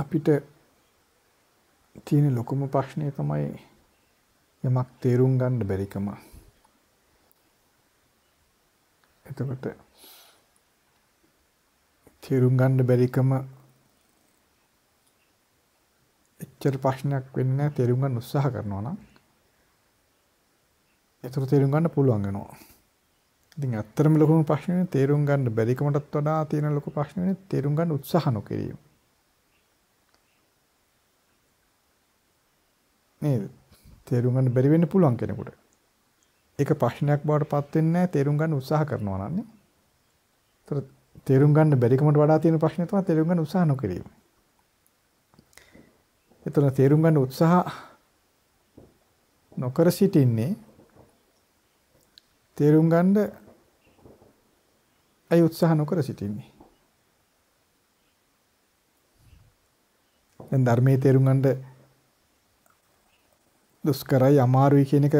අපිට තියෙන ලොකුම ප්‍රශ්නය තමයි යමක් තේරුම් ගන්න බැරිකම. එතකොට තේරුම් ගන්න බැරිකම එච්චර ප්‍රශ්නයක් වෙන්නේ නැහැ තේරුම් ගන්න උත්සාහ කරනවා නම්. ඒතර තේරුම් ගන්න පුළුවන් වෙනවා. ඉතින් ඇත්තටම ලොකුම ප්‍රශ්නේ තේරුම් ගන්න බැරිකමටත් වඩා තියෙන ලොකු ප්‍රශ්නේ තේරුම් ගන්න උත්සාහ නොකිරීම. නේද? තේරුම් ගන්න බැරි වෙන්න පුළුවන් කෙනෙකුට. ඒක ප්‍රශ්නයක් බවට පත් වෙන්නේ නැහැ තේරුම් ගන්න උත්සාහ කරනවා නම් නේ. ඒතර තේරුම් ගන්න බැරිකමට වඩා තියෙන ප්‍රශ්නේ තමයි තේරුම් ගන්න උත්සාහ නොකිරීම. ඒතර තේරුම් ගන්න උත්සාහ නොකර සිටින්නේ තේරුම් ගන්න ඇයි උත්සාහ නොකර සිටින්නේ? දැන් ධර්මයේ තේරුම් ගන්න දුෂ්කරයි අමාරුයි කියන එක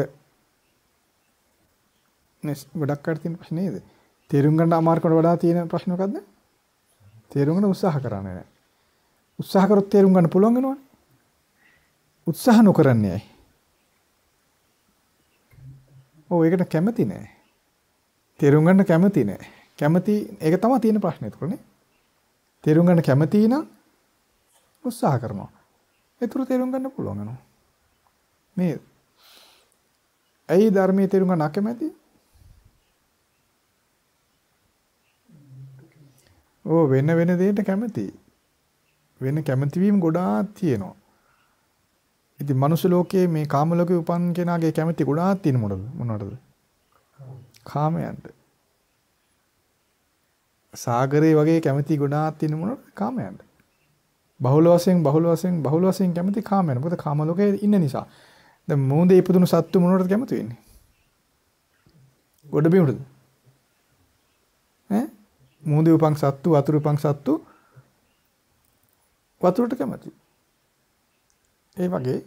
ගොඩක් අයට තියෙන ප්‍රශ්නේ නේද? තේරුම් ගන්න අමාරුකමට වඩා තියෙන ප්‍රශ්න මොකද්ද? තේරුම් ගන්න උත්සාහ කරන්නේ නැහැ. උත්සාහ කරොත් තේරුම් ගන්න පුළුවන් වෙනවනේ. උත්සාහ නොකරන්නේ ඇයි? ඔව් ඒකට කැමති නෑ. තේරුම් ගන්න කැමති නෑ. කැමති ඒක තමයි තියෙන ප්‍රශ්නේ ඒතකොට තේරුම් ගන්න කැමති නම් උත්සාහ කරනවා. ඒතර තේරුම් ගන්න පුළුවන් වෙනවා. නේද? ඇයි ධර්මයේ තේරුම් ගන්න අකමැති? ඕ වෙන වෙන දෙයකට කැමති. වෙන කැමැතිවීම් ගොඩාක් තියෙනවා. ඉතින් මනුස්ස ලෝකයේ මේ කාම ලෝකේ උපන් කෙනාගේ කැමැති ගොඩාක් තියෙන මොනද මොනවටද? කාමයන්ට. සාගරේ වගේ කැමැති ගොඩාක් තියෙන මොනවද? කාමයන්ට. බහුල වශයෙන් බහුල වශයෙන් බහුල වශයෙන් කැමැති කාමයන්. මොකද කාම ලෝකේ ඉන්න නිසා. දැන් මූදේ ඉපදුණු සත්තු මොනවටද කැමති වෙන්නේ? ගොඩ බිමුටද? ඈ මූදේ උපන් සත්තු වතුර උපන් සත්තු වතුරට කැමති. ඒ වගේ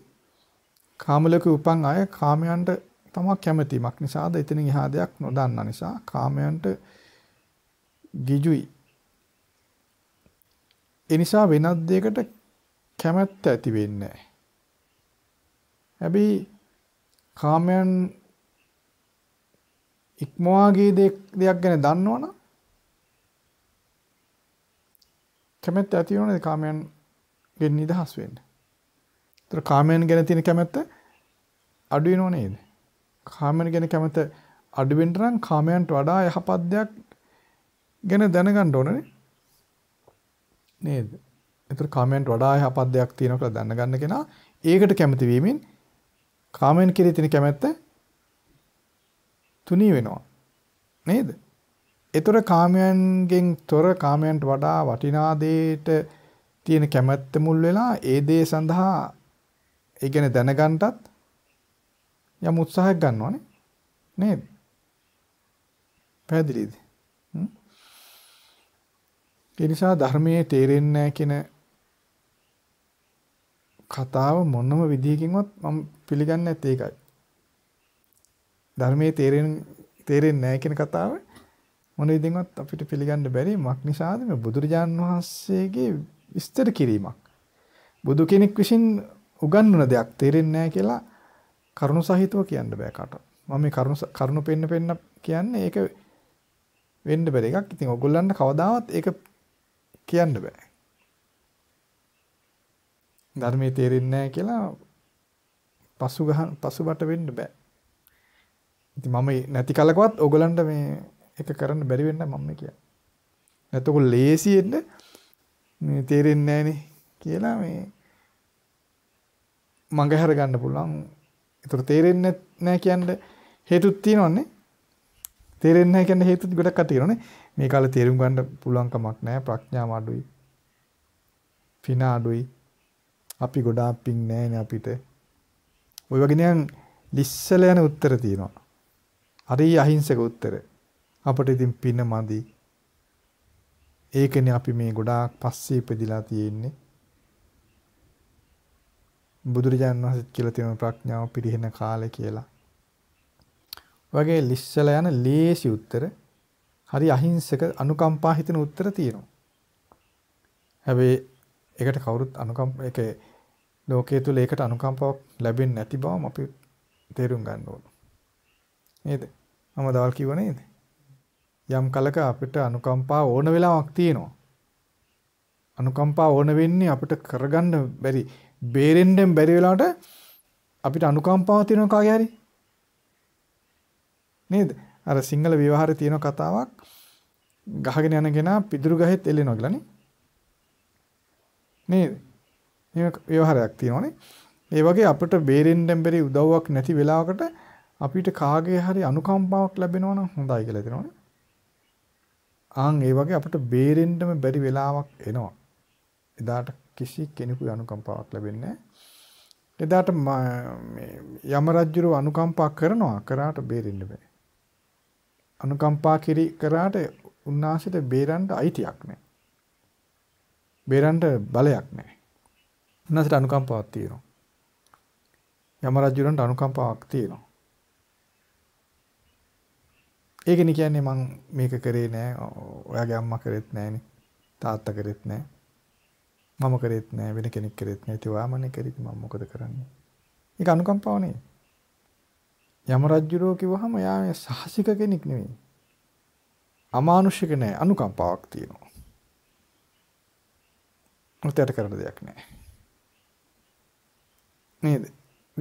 කාමලක උපන් අය කාමයන්ට තමක් කැමැතිමක් නිසාද එතනින් එහා දෙයක් නොදන්න නිසා කාමයන්ට ගිජුයි. ඒ නිසා වෙනත් දෙයකට කැමැත්ත ඇති වෙන්නේ නැහැ. හැබැයි කාමයන් ඉක්මවාගේ දෙයක් ගැන දන්නවනම් කැමැත්ත ඇති වෙනවනේ කාමයන් ගෙන් නිදහස් වෙන්න. ඒතර කාමයන් ගැන තියෙන කැමැත්ත අඩු වෙනව නේද? කාමයන් ගැන කැමැත්ත අඩු වෙන්න නම් කාමයන්ට වඩා යහපත් දෙයක් ගැන දැනගන්න ඕනනේ. නේද? ඒතර කාමයන්ට වඩා යහපත් දෙයක් තියෙනවා කියලා දැනගන්න කෙනා ඒකට කැමති වීමෙන් කාමයන් කෙරේ තියෙන කැමැත්ත තුනී වෙනවා. නේද? ඒතර කාමයන්ගෙන් තොර කාමයන්ට වඩා වටිනා දෙයට තියෙන කැමැත්ත මුල් වෙලා ඒ දේ සඳහා ඒ කියන්නේ දැනගන්නටත් යම් උත්සාහයක් ගන්නවනේ. නේද? පැහැදිලිද? ඒ නිසා ධර්මයේ තේරෙන්නේ නැහැ කියන කතාව මොනම විදිහකින්වත් මම පිළිගන්න ඇත්ත ඒකයි. ධර්මයේ තේරෙන තේරෙන්නේ නැහැ කියන කතාව මොන විදිහින්වත් අපිට පිළිගන්න බැරි මක් නිසාද මේ බුදුරජාන් වහන්සේගේ විස්තර කිරීමක්. බුදු කෙනෙක් විසින් උගන්වන දෙයක් තේරෙන්නේ නැහැ කියලා කරුණු සහිතව කියන්න බෑ කාටවත්. මම මේ කරුණු කරුණු පෙන්න පෙන්න කියන්නේ ඒක වෙන්න බැරි එකක්. ඉතින් ඔයගොල්ලන්ට කවදාවත් ඒක කියන්න බෑ. ධර්මයේ තේරෙන්නේ නැහැ කියලා පසු ගහන පසුබට වෙන්න බෑ. ඉතින් මම නැති කලකවත් ඕගලන්ට මේ එක කරන්න බැරි වෙන්න මම කියන්නේ. නැත්නම් ඔය ලේසියෙන්න මේ තේරෙන්නේ නැහනේ කියලා මේ මඟහැර ගන්න පුළුවන්. ඒතර තේරෙන්නේ නැහැ කියන්නේ හේතුත් තියෙනවනේ. තේරෙන්නේ නැහැ කියන්නේ හේතුත් ගොඩක් අතිරෝනේ. මේ කාලේ තේරුම් ගන්න පුළුවන් කමක් නැහැ. ප්‍රඥාව අඩුයි. පින අඩුයි. අපි ගොඩාක් පිං නැහැ අපිට. ওই වගේ නිකන් ලිස්සල යන උත්තර තියෙනවා. හරි අහිංසක උත්තර. අපට ඉතින් පින මදි. ඒකනේ අපි මේ ගොඩාක් පස්සේ ඉපදිලා තියෙන්නේ. බුදුරජාණන් වහන්සේ කියලා තියෙන ප්‍රඥාව පිරිහෙන කාලය කියලා. වගේ ලිස්සල යන ලේසි උත්තර හරි අහිංසක අනුකම්පා හිතෙන උත්තර තියෙනවා. හැබැයි ඒකට කවුරුත් අනුකම්ප ඒක ලෝකයේ තුල ඒකට අනුකම්පාවක් ලැබෙන්නේ නැති බවම අපි තේරුම් ගන්න ඕන. නේද? මම දවල් කිව්ව නේද? යම් කලක අපිට අනුකම්පා ඕන වෙලාවක් තියෙනවා. අනුකම්පා ඕන වෙන්නේ අපිට කරගන්න බැරි බේරෙන්නෙන් බැරි වෙලාවට අපිට අනුකම්පාව තියෙනවා කාගේ හරි. නේද? අර සිංහල විවාහරේ තියෙන කතාවක් ගහගෙන යන කෙනා පිදුරු ගහෙත් එල්ලෙනවා කියලා නේ. නේද? මේ ව්‍යවහාරයක් තියෙනවානේ. ඒ වගේ අපිට බේරෙන්නම් බැරි උදව්වක් නැති වෙලාවකට අපිට කාගේ හරි අනුකම්පාවක් ලැබෙනවා නම් හොඳයි කියලා දෙනවනේ. ආන් ඒ වගේ අපිට බේරෙන්නම බැරි වෙලාවක් එනවා. එදාට කිසි කෙනෙකු අනුකම්පාවක් ලැබෙන්නේ එදාට මේ යම රජුරු අනුකම්පා කරනවා කරාට බේරෙන්න බෑ. අනුකම්පා කිරි කරාට උන්නාසිට බේරන්න අයිතියක් නැහැ. බේරන්ට බලයක් නැහැ. උන්වහන්සේට අනුකම්පාවක් තියෙනවා. යම රජුරන්ට අනුකම්පාවක් තියෙනවා. ඒකනේ කියන්නේ මම මේක කරේ නෑ. ඔයාගේ අම්මා කරෙත් නෑනේ. තාත්තා කරෙත් නෑ. මම කරෙත් නෑ වෙන කෙනෙක් කරෙත් නෑ. ඉතින් ඔයාමනේ කරේ. මම මොකද කරන්නේ? ඒක අනුකම්පාව නෙවෙයි. යම රජුරෝ කිව්වහම එයා සාහසික කෙනෙක් නෙවෙයි. අමානුෂික නෑ අනුකම්පාවක් තියෙනවා. ඔතයට කරන දෙයක් නෑ. නේද?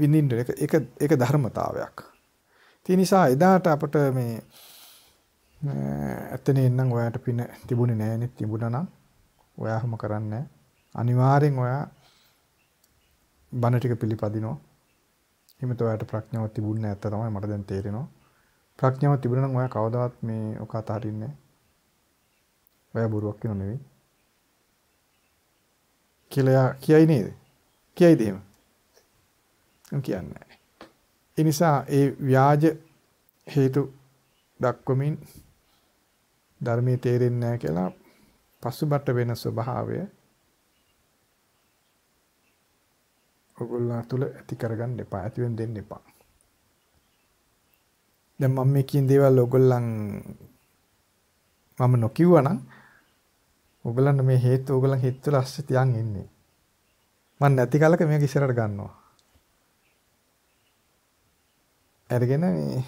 විඳින්න එක එක ඒක ධර්මතාවයක්. ඒ නිසා එදාට අපට මේ ඇත්තනේ නම් ඔයාට පින තිබුණේ නෑනේ තිබුණා නම් ඔයා හැම කරන්නේ අනිවාර්යෙන් ඔයා බණ ටික පිළිපදිනවා. එහෙම තෝයාට ප්‍රඥාව තිබුණේ නැත්ත තමයි මට දැන් තේරෙනවා. ප්‍රඥාව තිබුණා නම් ඔයා කවදාවත් මේ ඔක අතහරින්නේ නැහැ. ඔයා බොරුවක් කියනෝ නෙවෙයි. කියලා කියයි නේද? කියයිද එහෙම? මම කියන්නේ නැහැ. ඒ නිසා ඒ ව්‍යාජ හේතු දක්වමින් ධර්මයේ තේරෙන්නේ නැහැ කියලා පසුබට වෙන ස්වභාවය ඔගොල්ලෝ තුල ඇති කරගන්න එපා. ඇති වෙන දෙන්න එපා. දැන් මම මේ කියන දේවල් ඔයගොල්ලන් මම නොකියුවා නම් ඕගලන්ට මේ හේතු ඕගලන් හිත තුළ අස්සේ තියන් ඉන්නේ. මම නැති කලක මේක ඉස්සරහට ගන්නවා. අරගෙන මේ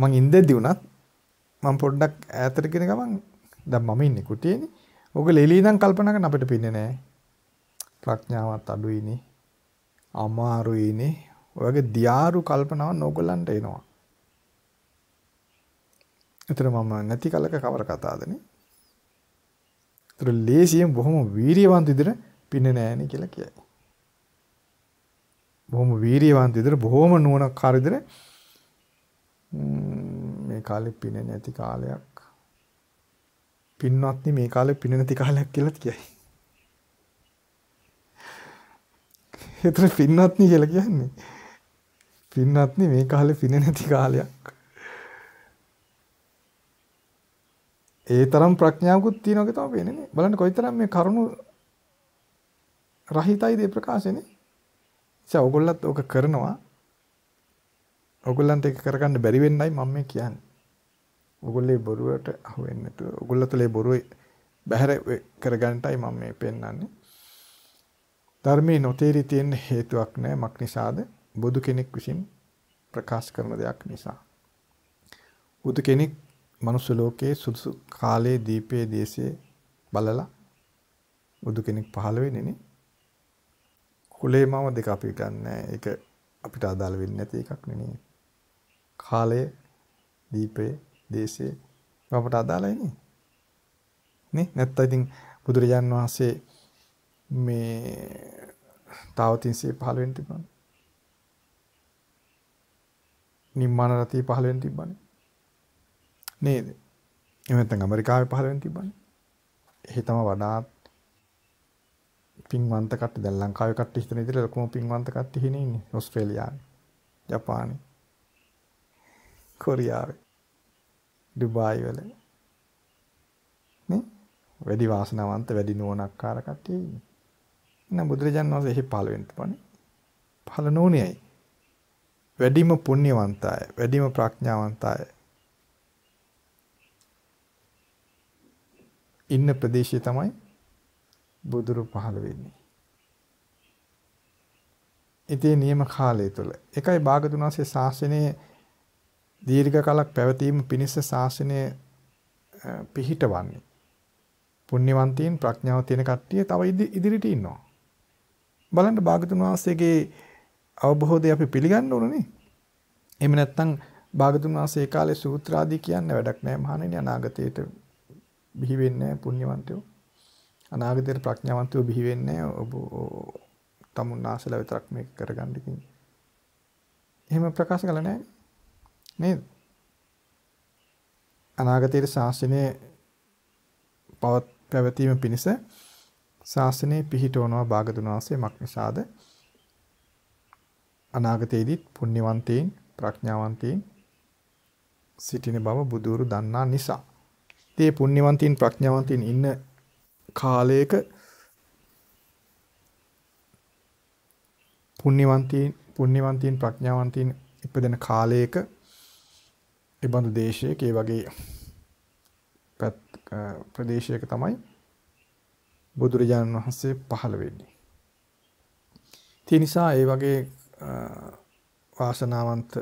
මං ඉඳෙද්දි වුණත් මම පොඩ්ඩක් ඈතට ගෙන ගමන් දැන් මම ඉන්නේ කුටියේනේ. ඕක ලෙලී නම් කල්පනා කරන අපිට පින්නේ නෑ. ප්‍රඥාවත් අඩුයිනේ. අමාරුයිනේ. ඔයගේ දියාරු කල්පනාවන් ඕගලන්ට එනවා. එතන මම නැති කලක කවර කතාවදනේ. එතන ලේසියෙන් බොහොම වීරියවන්ත ඉදිරිය පින්නේ නෑනේ කියලා කියයි. බොහොම වීරියවන්ත ඉදිරිය බොහොම නුවණක් කාරිදර මේ කාලේ පින්නේ නැති කාලයක් පින්වත්නි මේ කාලේ පින්නේ නැති කාලයක් කියලා කියයි. ඒතර පින්වත්නි කියලා කියන්නේ පින්වත්නි මේ කාලේ පින්නේ නැති කාලයක්. ඒ තරම් ප්‍රඥාවකුත් තියෙනවාගේ තමයි පේන්නේ බලන්න කොයිතරම් මේ කරුණු රහිතයිද ඒ ප්‍රකාශනේ ඉතින් ඔයගොල්ලත් ඕක කරනවා ඔයගොල්ලන්ට ඒක කරගන්න බැරි වෙන්නයි මම මේ කියන්නේ ඔයගොල්ලේ බොරුවට අහු වෙන්නේ නැතුව ඔයගොල්ලතුලේ බොරුවේ බැහැර කරගන්නටයි මම මේ පෙන්වන්නේ ධර්මයේ නොතේරි තියෙන හේතුවක් නැහැ මක් නිසාද බුදු කෙනෙක් විසින් ප්‍රකාශ කරන දෙයක් නිසා බුදු කෙනෙක් මනුස්ස ලෝකයේ සුදුසු කාලයේ දීපේ දේශයේ බලලා බුදු කෙනෙක් පහළ වෙන්නේ නේ. කුලේ මම දෙක අපි ගන්නෑ. ඒක අපිට අදාළ වෙන්නේ නැති එකක් නෙමෙයි. කාලය, දීපේ, දේශේ අපට අදාළයි නේ. නේ? නැත්නම් ඉතින් බුදුරජාන් වහන්සේ මේ තාව 315 වෙන්න තිබුණා. නිම්මාන රතිය 15 වෙන්න තිබ්බනේ. නේද? එහෙම නැත්නම් ඇමරිකාවේ පහළ වෙන තිබ්බනේ. එහෙ තම වඩාත් පින්වන්ත කට්ටිය දැන් ලංකාවේ කට්ටිය හිතන විදිහට ලොකුම පින්වන්ත කට්ටිය හිනේ ඉන්නේ ඕස්ට්‍රේලියාවේ, ජපානේ, කොරියාවේ, ඩුබායි වල. නේ? වැඩි වාසනාවන්ත වැඩි නුවණක්කාර කට්ටිය ඉන්නේ. එහෙනම් බුදුරජාණන් වහන්සේ එහි පහළ වෙන්න තිබුණේ. පහළ නොවුනේ ඇයි? වැඩිම පුණ්‍යවන්තය, වැඩිම ප්‍රඥාවන්තය, ඉන්න ප්‍රදේශය තමයි බුදුරු පහළ වෙන්නේ. ඉතේ නියම කාලය තුළ එකයි භාගතුන් වහන්සේ ශාසනයේ දීර්ඝ කාලක් පැවතීම පිණිස ශාසනය පිහිටවන්නේ. පුණ්‍යවන්තයින් ප්‍රඥාව තියෙන කට්ටිය තව ඉදිරියට ඉන්නවා. බලන්න භාගතුන් වහන්සේගේ අවබෝධය අපි පිළිගන්න ඕනනේ. එහෙම නැත්නම් භාගතුන් වහන්සේ කාලේ සූත්‍රාදී කියන්න වැඩක් නැහැ මහණෙනි අනාගතයේට බිහි වෙන්නේ පුණ්‍යවන්තයෝ. අනාගතේ ප්‍රඥාවන්තයෝ බිහි වෙන්නේ ඔබ තමුන් ආසල විතරක් මේක කරගන්න ඉතින්. එහෙම ප්‍රකාශ කළා නෑ නේද? අනාගතයේ ශාසනය පවත් පැවතීම පිණිස ශාසනය පිහිටවනවා භාගතුන් වහන්සේ මක් නිසාද? අනාගතයේදීත් පුණ්‍යවන්තයින් ප්‍රඥාවන්තයින් සිටින බව බුදුරු දන්නා නිසා ඉතින් පුණ්‍යවන්තින් ප්‍රඥාවන්තින් ඉන්න කාලයක පුණ්‍යවන්තින් පුණ්‍යවන්තින් ප්‍රඥාවන්තින් ඉපදෙන කාලයක ඒබඳු දේශයක ඒ වගේ ප්‍රදේශයක තමයි බුදුරජාණන් වහන්සේ පහළ වෙන්නේ. ඒ නිසා ඒ වගේ වාසනාවන්ත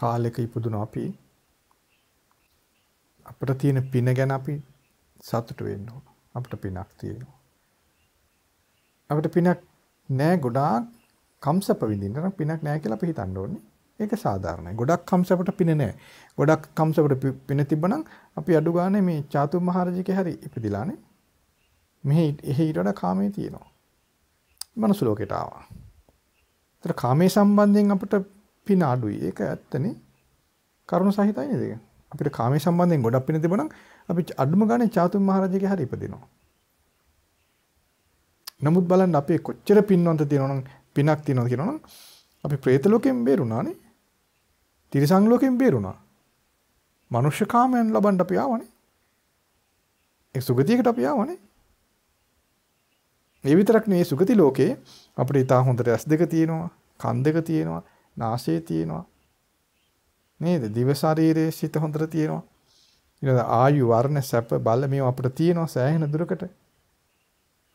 කාලෙක ඉපදුන අපි අපිට තියෙන පින ගැන අපි සතුටු වෙන්න ඕන. අපිට පිනක් තියෙනවා. අපිට පිනක් නෑ ගොඩාක් කම්සප විඳින්න නම් පිනක් නෑ කියලා අපි හිතන්න ඕනේ. ඒක සාධාරණයි. ගොඩක් කම්සපට පින නෑ. ගොඩක් කම්සපට පින තිබ්බනම් අපි අඩු ගානේ මේ චාතු මහරජිකේ හරි ඉපදිලානේ. මෙහි එහි ඊට වඩා කාමයේ තියෙනවා. මනස ලෝකයට ආවා. ඒතර කාමයේ සම්බන්ධයෙන් අපිට පින අඩුයි. ඒක ඇත්තනේ. කරුණ සහිතයි නේද ඒක? අපිට කාමයේ සම්බන්ධයෙන් ගොඩක් පින තිබුණා අපි අඩුම ගානේ චාතුම් මහරජගේ හරි ඉපදිනවා. නමුත් බලන්න අපේ කොච්චර පින්වන්ත තියෙනවනම් පිනක් තියෙනවා කියනවනම් අපි പ്രേත ලෝකෙන් බේරුණානේ. තිරිසන් ලෝකෙන් බේරුණා. මනුෂ්‍ය කාමයන් ලබන්න අපි ආවනේ. ඒ සුගතියකට අපි ආවනේ. මේ විතරක් නෙවෙයි සුගති ලෝකේ අපිට ඊට හොඳට ඇස් දෙක තියෙනවා, කන් දෙක තියෙනවා, නාසය තියෙනවා, නේද? දිව ශරීරයේ සිත හොඳට තියෙනවා. ඊළඟ ආයු වර්ණ සැප බල මේවා අපිට තියෙනවා සෑහෙන දුරකට.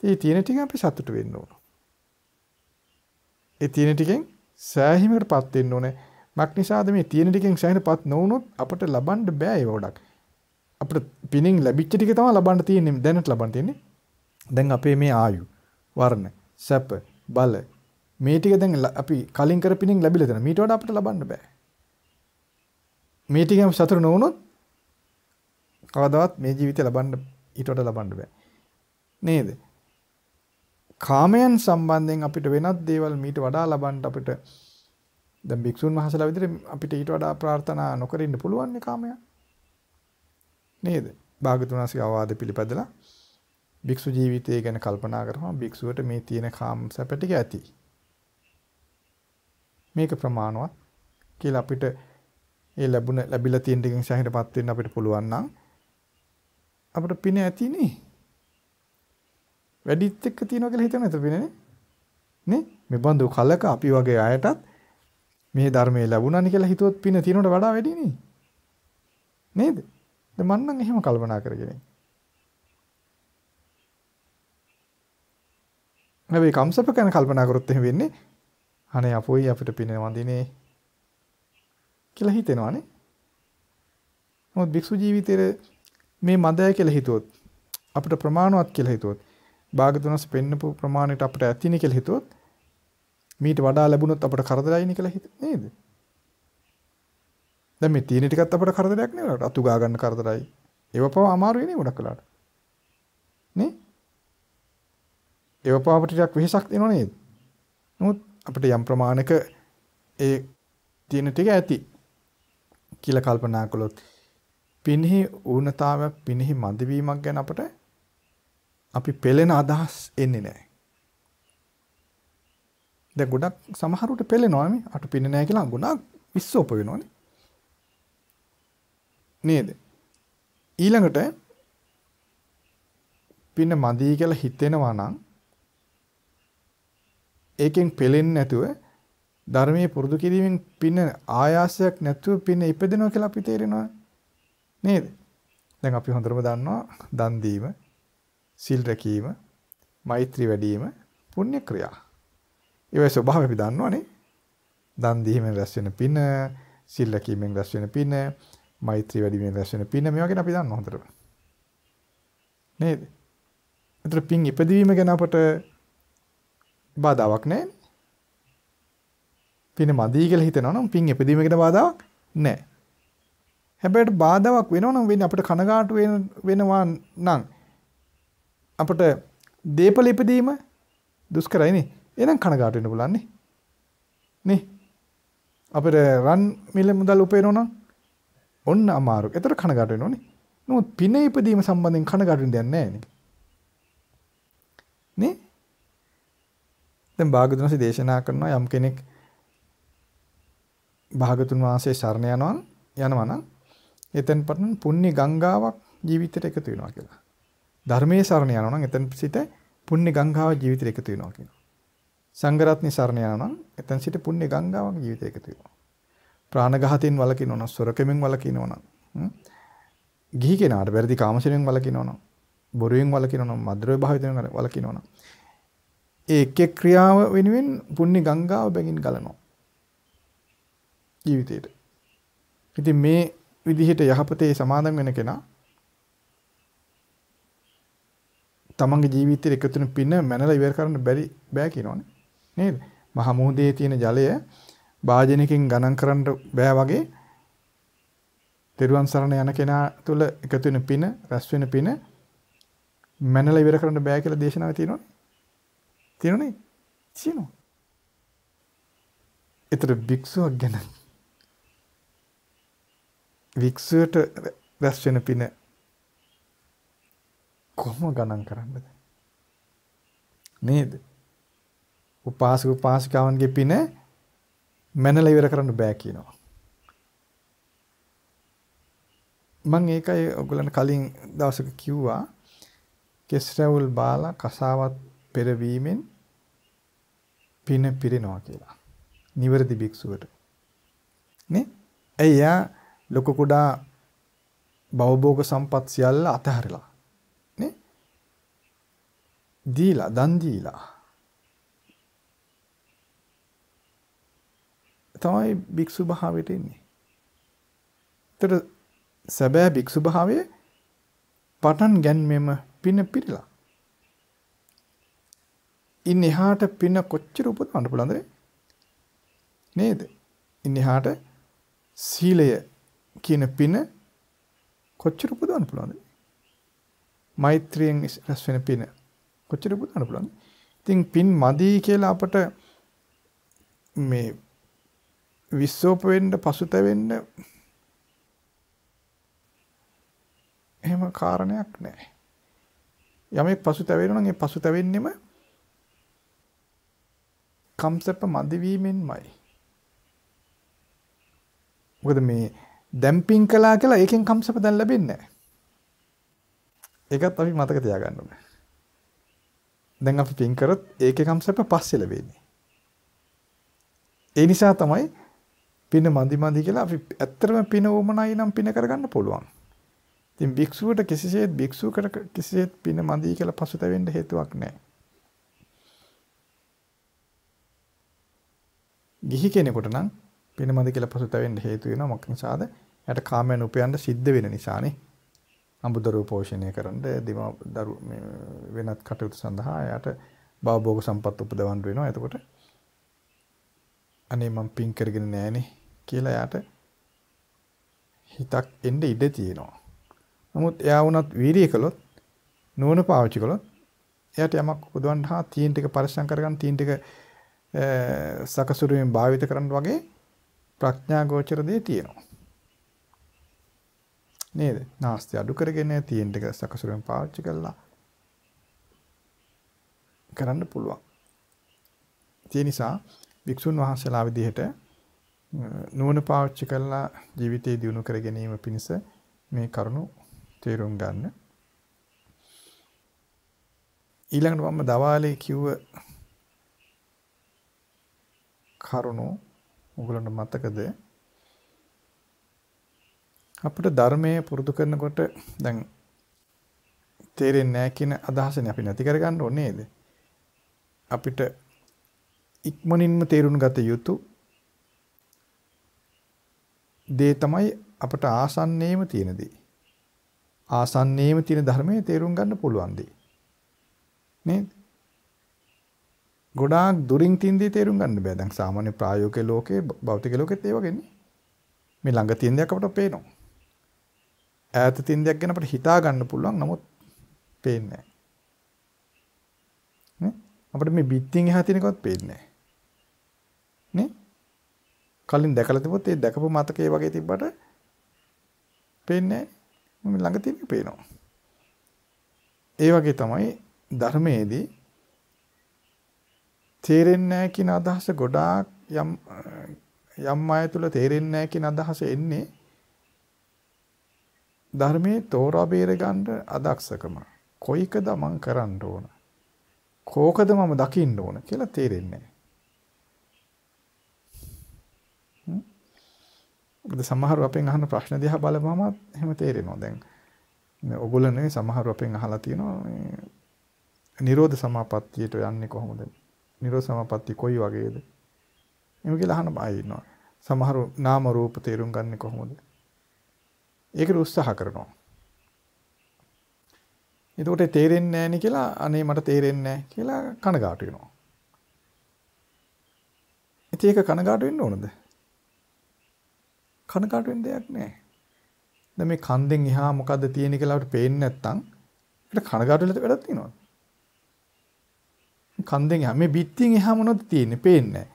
ඒ තියෙන ටික අපි සතුට වෙන්න ඕන. ඒ තියෙන ටිකෙන් සෑහීමකටපත් වෙන්න ඕනේ. මක් නිසාද මේ තියෙන ටිකෙන් සෑහෙනපත් නොවුනොත් අපිට ලබන්න බෑ ඒව ගොඩක්. අපිට පිනින් ලැබිච්ච ටික තමයි ලබන්න තියෙන්නේ දැනට ලබන්න තියෙන්නේ. දැන් අපේ මේ ආයු වර්ණ සැප බල මේ ටික දැන් අපි කලින් කරපිනින් ලැබිලා තියෙනවා. මීට වඩා අපිට ලබන්න බෑ. මේ ටිකම සතුරු නොවුනොත් කවදාවත් මේ ජීවිතය ලබන්න ඊට වඩා ලබන්න බෑ. නේද? කාමයන් සම්බන්ධයෙන් අපිට වෙනත් දේවල් මීට වඩා ලබන්න අපිට දැන් භික්ෂුන් වහන්සේලා විදිහට අපිට ඊට වඩා ප්‍රාර්ථනා නොකර ඉන්න පුළුවන් නේ කාමයන්. නේද? භාගතුන් වහන්සේ අවවාද පිළිපදලා භික්ෂු ජීවිතය ගැන කල්පනා කරපුවම භික්ෂුවට මේ තියෙන කාම සැප ටික ඇති. මේක ප්‍රමාණවත් කියලා අපිට ඒ ලැබුණ ලැබිලා තියෙන ටිකෙන් සැහැරටපත් වෙන්න අපිට පුළුවන් නම් අපිට පින ඇතිනේ. වැඩිත් එක්ක තියනවා කියලා හිතන විතර පිනනේ. නේ? මේ බඳු කලක අපි වගේ අයටත් මේ ධර්මයේ ලැබුණානි කියලා හිතුවොත් පින තියනට වඩා වැඩි නේ. නේද? දැන් මම නම් එහෙම කල්පනා කරගෙන ඉන්නේ. හැබැයි කම්සප ගැන කල්පනා කරොත් එහෙම වෙන්නේ අනේ අපෝයි අපිට පින වඳිනේ කියලා හිතෙනවානේ. නමුත් භික්ෂු ජීවිතයේ මේ මදය කියලා හිතුවොත් අපිට ප්‍රමාණවත් කියලා හිතුවොත් භාගතුනස් පෙන්නපු ප්‍රමාණයට අපිට ඇතිනේ කියලා හිතුවොත් මීට වඩා ලැබුණොත් අපට කරදරයිනේ කියලා හිත නේද? දැන් මේ තියෙන ටිකත් අපට කරදරයක් නෙවෙයි. අතු ගා ගන්න කරදරයි. ඒව පව අමාරුයි නේ ගොඩක් වෙලාට. නේ? ඒව පව අපිට ටිකක් වෙහසක් දෙනව නේද? නමුත් අපිට යම් ප්‍රමාණයක ඒ තියෙන ටික ඇති. කියලා කල්පනා කළොත් පිනෙහි ඌනතාවයක් පිනෙහි මදිවීමක් ගැන අපට අපි පෙළෙන අදහස් එන්නේ නැහැ. දැන් ගොඩක් සමහරුට පෙළෙනවා නේ අට පින්නේ නැහැ කියලා ගොඩක් විශ්සෝප වෙනවනේ. නේද? ඊළඟට පින්න මදි කියලා හිතෙනවා නම් ඒකෙන් පෙළෙන්නේ නැතුව ධර්මයේ පුරුදු කිරීමෙන් පින ආයාසයක් නැතුව පින ඉපදෙනවා කියලා අපි තේරෙනවා නේද? දැන් අපි හොඳටම දන්නවා දන් දීම, සීල් රැකීම, මෛත්‍රී වැඩි වීම පුණ්‍ය ක්‍රියා. ඒවයි ස්වභාවය අපි දන්නවනේ. දන් දීමෙන් රැස් වෙන පින, සීල් රැකීමෙන් රැස් වෙන පින, මෛත්‍රී වැඩි වීමෙන් රැස් වෙන පින මේවා ගැන අපි දන්නවා හොඳටම. නේද? ඒතර පින් ඉපදවීම ගැන අපට බාධාවක් නැහැ. පින මදි කියලා හිතනවනම් පින් ඉපදීමකට බාධාවක් නැහැ. හැබැයි බාධාවක් වෙනවනම් වෙන්නේ අපිට කනගාටු වෙනවා නම් අපිට දීපල ඉපදීම දුෂ්කරයි නේ. එහෙනම් කනගාටු වෙන්න පුළන්නේ. නේ. අපිට රන් මිල මුදල් උපයනවනම් ඔන්න අමාරු. ඒතර කනගාටු වෙනවනේ. නමුත් පින ඉපදීම සම්බන්ධයෙන් කනගාටු වෙන්න දෙයක් නැහැ නේ. නේ? දැන් භාග්‍යවතුන් දේශනා කරනවා යම් කෙනෙක් භාගතුන් වහන්සේ සරණ යනවන් යනවා නම් එතෙන් පටන් පුණ්‍ය ගංගාවක් ජීවිතයට එකතු වෙනවා කියලා. ධර්මයේ සරණ යනවා නම් එතෙන් සිට පුණ්‍ය ගංගාව ජීවිතයට එකතු වෙනවා කියනවා. සංඝරත්නයේ සරණ යනවා නම් එතෙන් සිට පුණ්‍ය ගංගාවක් ජීවිතයට එකතු වෙනවා. ප්‍රාණඝාතයෙන් වළකිනවා නම් සොරකමෙන් වළකිනවා නම් ගිහි කෙනාට වැඩි කාමසෙනෙන් වළකිනවා නම් බොරුවෙන් වළකිනවා නම් මද්රව්‍ය භාවිතයෙන් වළකිනවා නම් ඒ එක් එක් ක්‍රියාව වෙනුවෙන් පුණ්‍ය ගංගාව බැගින් ගලනවා. ජීවිතේට. ඉතින් මේ විදිහට යහපතේ සමාදම් වෙන කෙනා තමන්ගේ ජීවිතේ එකතුන පින මැනලා ඉවර කරන්න බැරි බෑ කියනෝනේ. නේද? මහා මොහොතේ තියෙන ජලය භාජනකින් ගණන් කරන්න බෑ වගේ තෙරුවන් සරණ යන කෙනා තුළ එකතු වෙන පින, රැස් වෙන පින මැනලා ඉවර කරන්න බෑ කියලා දේශනාවේ තියෙනවනේ. තියෙනවනේ? තියෙනවා. ඒතර භික්ෂුවක් ගැන වික්ෂුවට රැස් වෙන පින කොහොම ගණන් කරන්නද? නේද? උපාසක උපාසිකාවන්ගේ පින මැනලා ඉවර කරන්න බෑ කියනවා. මම ඒකයි ඔයගලන්ට කලින් දවසක කිව්වා කෙස් රැවුල් බාලා කසාවත් පෙරවීමෙන් පින පිරෙනවා කියලා. නිවර්දි භික්ෂුවට. නේ? එයා ලොකු කුඩා භවභෝග සම්පත් සියල්ල අතහැරලා නේ දීලා දන් දීලා තමයි භික්ෂු භාවයට එන්නේ. ඒතර සැබෑ භික්ෂු භාවයේ පටන් ගැනීමම පින පිරලා. ඉන් එහාට පින කොච්චර උපදවන්න පුළුවන්ද නේද? ඉන් එහාට සීලය කියන පින කොච්චර පුදවන්න පුළුවන්ද? මෛත්‍රියෙන් රැස් වෙන පින කොච්චර පුදවන්න පුළුවන්ද? ඉතින් පින් මදි කියලා අපට මේ විස්සෝප වෙන්න පසුතැවෙන්න එහෙම කාරණයක් නැහැ. යමෙක් පසුතැවෙනවා නම් ඒ පසුතැවෙන්නෙම කම්සප්ප මදිවීමෙන්මයි. මොකද මේ දැන් පින් කළා කියලා ඒකෙන් කම්සප දැන් ලැබෙන්නේ නැහැ. ඒකත් අපි මතක තියාගන්න ඕනේ. දැන් අපි පින් කරොත් ඒකේ කම්සප පස්සේ ලැබෙන්නේ. ඒ නිසා තමයි පින මදි මදි කියලා අපි ඇත්තටම පින ඕමනයි නම් පින කරගන්න පුළුවන්. ඉතින් භික්ෂුවට කිසිසේත් භික්ෂුවකට කිසිසේත් පින මදි කියලා පසුතැවෙන්න හේතුවක් නැහැ. ගිහි කෙනෙකුට නම් පිනමද කියලා පසුතැවෙන්න හේතු වෙනවා මොකක් නිසාද? එයාට කාමයන් උපයන්න සිද්ධ වෙන නිසානේ. අඹදරුව පෝෂණය කරන්න දෙම දරු වෙනත් කටයුතු සඳහා එයාට භවභෝග සම්පත් උපදවන්න වෙනවා. එතකොට අනේ මං පින් කරගෙන නෑනේ කියලා එයාට හිතක් එන්න ඉඩ තියෙනවා. නමුත් එයා වුණත් වීරිය කළොත් නුවණ පාවිච්චි කළොත් එයාට යමක් උපදවන්න හා තීන් ටික පරිස්සම් කරගන්න තීන් ටික සකසුරුවෙන් භාවිත කරන්න වගේ ප්‍රඥා ගෝචර දේ තියෙනවා. නේද? නාස්ති අඩු කරගෙන තියෙන ටික සකසුරෙන් පාවිච්චි කළා. කරන්න පුළුවන්. ඒ නිසා වික්ෂුන් වහන්සේලා විදිහට නුවණ පාවිච්චි කළා ජීවිතේ දියුණු කර ගැනීම පිණිස මේ කරුණු තේරුම් ගන්න. ඊළඟට මම දවාලේ කිව්ව කරුණෝ උගලන්ට මතකද අපිට ධර්මය පුරුදු කරනකොට දැන් තේරෙන්නේ නැහැ කියන අදහසනේ අපි නැති කරගන්න ඕනේ නේද? අපිට ඉක්මනින්ම තේරුම් ගත යුතු දේ තමයි අපට ආසන්නයේම තියෙන දේ. ආසන්නයේම තියෙන ධර්මයේ තේරුම් ගන්න පුළුවන් දේ. නේද? ගොඩාක් දුරින් තින්දී තේරුම් ගන්න බෑ. දැන් සාමාන්‍ය ප්‍රායෝගික ලෝකේ භෞතික ලෝකෙත් ඒ වගේනේ. මේ ළඟ තියෙන දෙයක් අපට පේනවා. ඈත තියෙන දෙයක් ගැන අපට හිතා ගන්න පුළුවන්. නමුත් පේන්නේ නැහැ. අපිට මේ බිත්තියෙන් එහා තියෙනකවත් පේන්නේ නැහැ. නේ? කලින් දැකලා තිබොත් ඒ දැකපු මතකයේ වගේ තිබ්බට පේන්නේ නැහැ. ළඟ තියෙනක පේනවා. ඒ වගේ තමයි ධර්මයේදී තේරෙන්නේ නැහැ කියන අදහස ගොඩාක් යම් යම් අය තුල තේරෙන්නේ නැහැ කියන අදහස එන්නේ ධර්මයේ තෝරා බේර ගන්න අදක්ෂකම. කොයිකද මං කරන්න ඕන? කෝකද මම දකින්න ඕන කියලා තේරෙන්නේ නැහැ. මොකද සමහරව අපෙන් අහන ප්‍රශ්න දිහා බලපුවම එහෙම තේරෙනවා දැන්. ඔගොල්ලෝ නෙවෙයි සමහරව අපෙන් අහලා තියෙනවා නිරෝධ සමාපත්තියට යන්නේ කොහොමද? නිරෝධ සමාපatti කොයි වගේද? එහෙම කියලා අහන අය ඉන්නවා. සමහරු නාම රූප තේරුම් ගන්න කොහොමද? ඒකට උත්සාහ කරනවා. එතකොට තේරෙන්නේ නැහැ නේ කියලා අනේ මට තේරෙන්නේ නැහැ කියලා කනගාටු වෙනවා. ඉතින් ඒක කනගාටු වෙන්න ඕනද? කනගාටු වෙන්න දෙයක් නැහැ. දැන් මේ කන්දෙන් එහා මොකද්ද තියෙන්නේ කියලා අපිට පේන්නේ නැත්තම් ඒකට කනගාටු වෙලා වැඩක් තියෙනවද? කන්දෙන් එහා මේ බිත්තියෙන් එහා මොනවද තියෙන්නේ පේන්නේ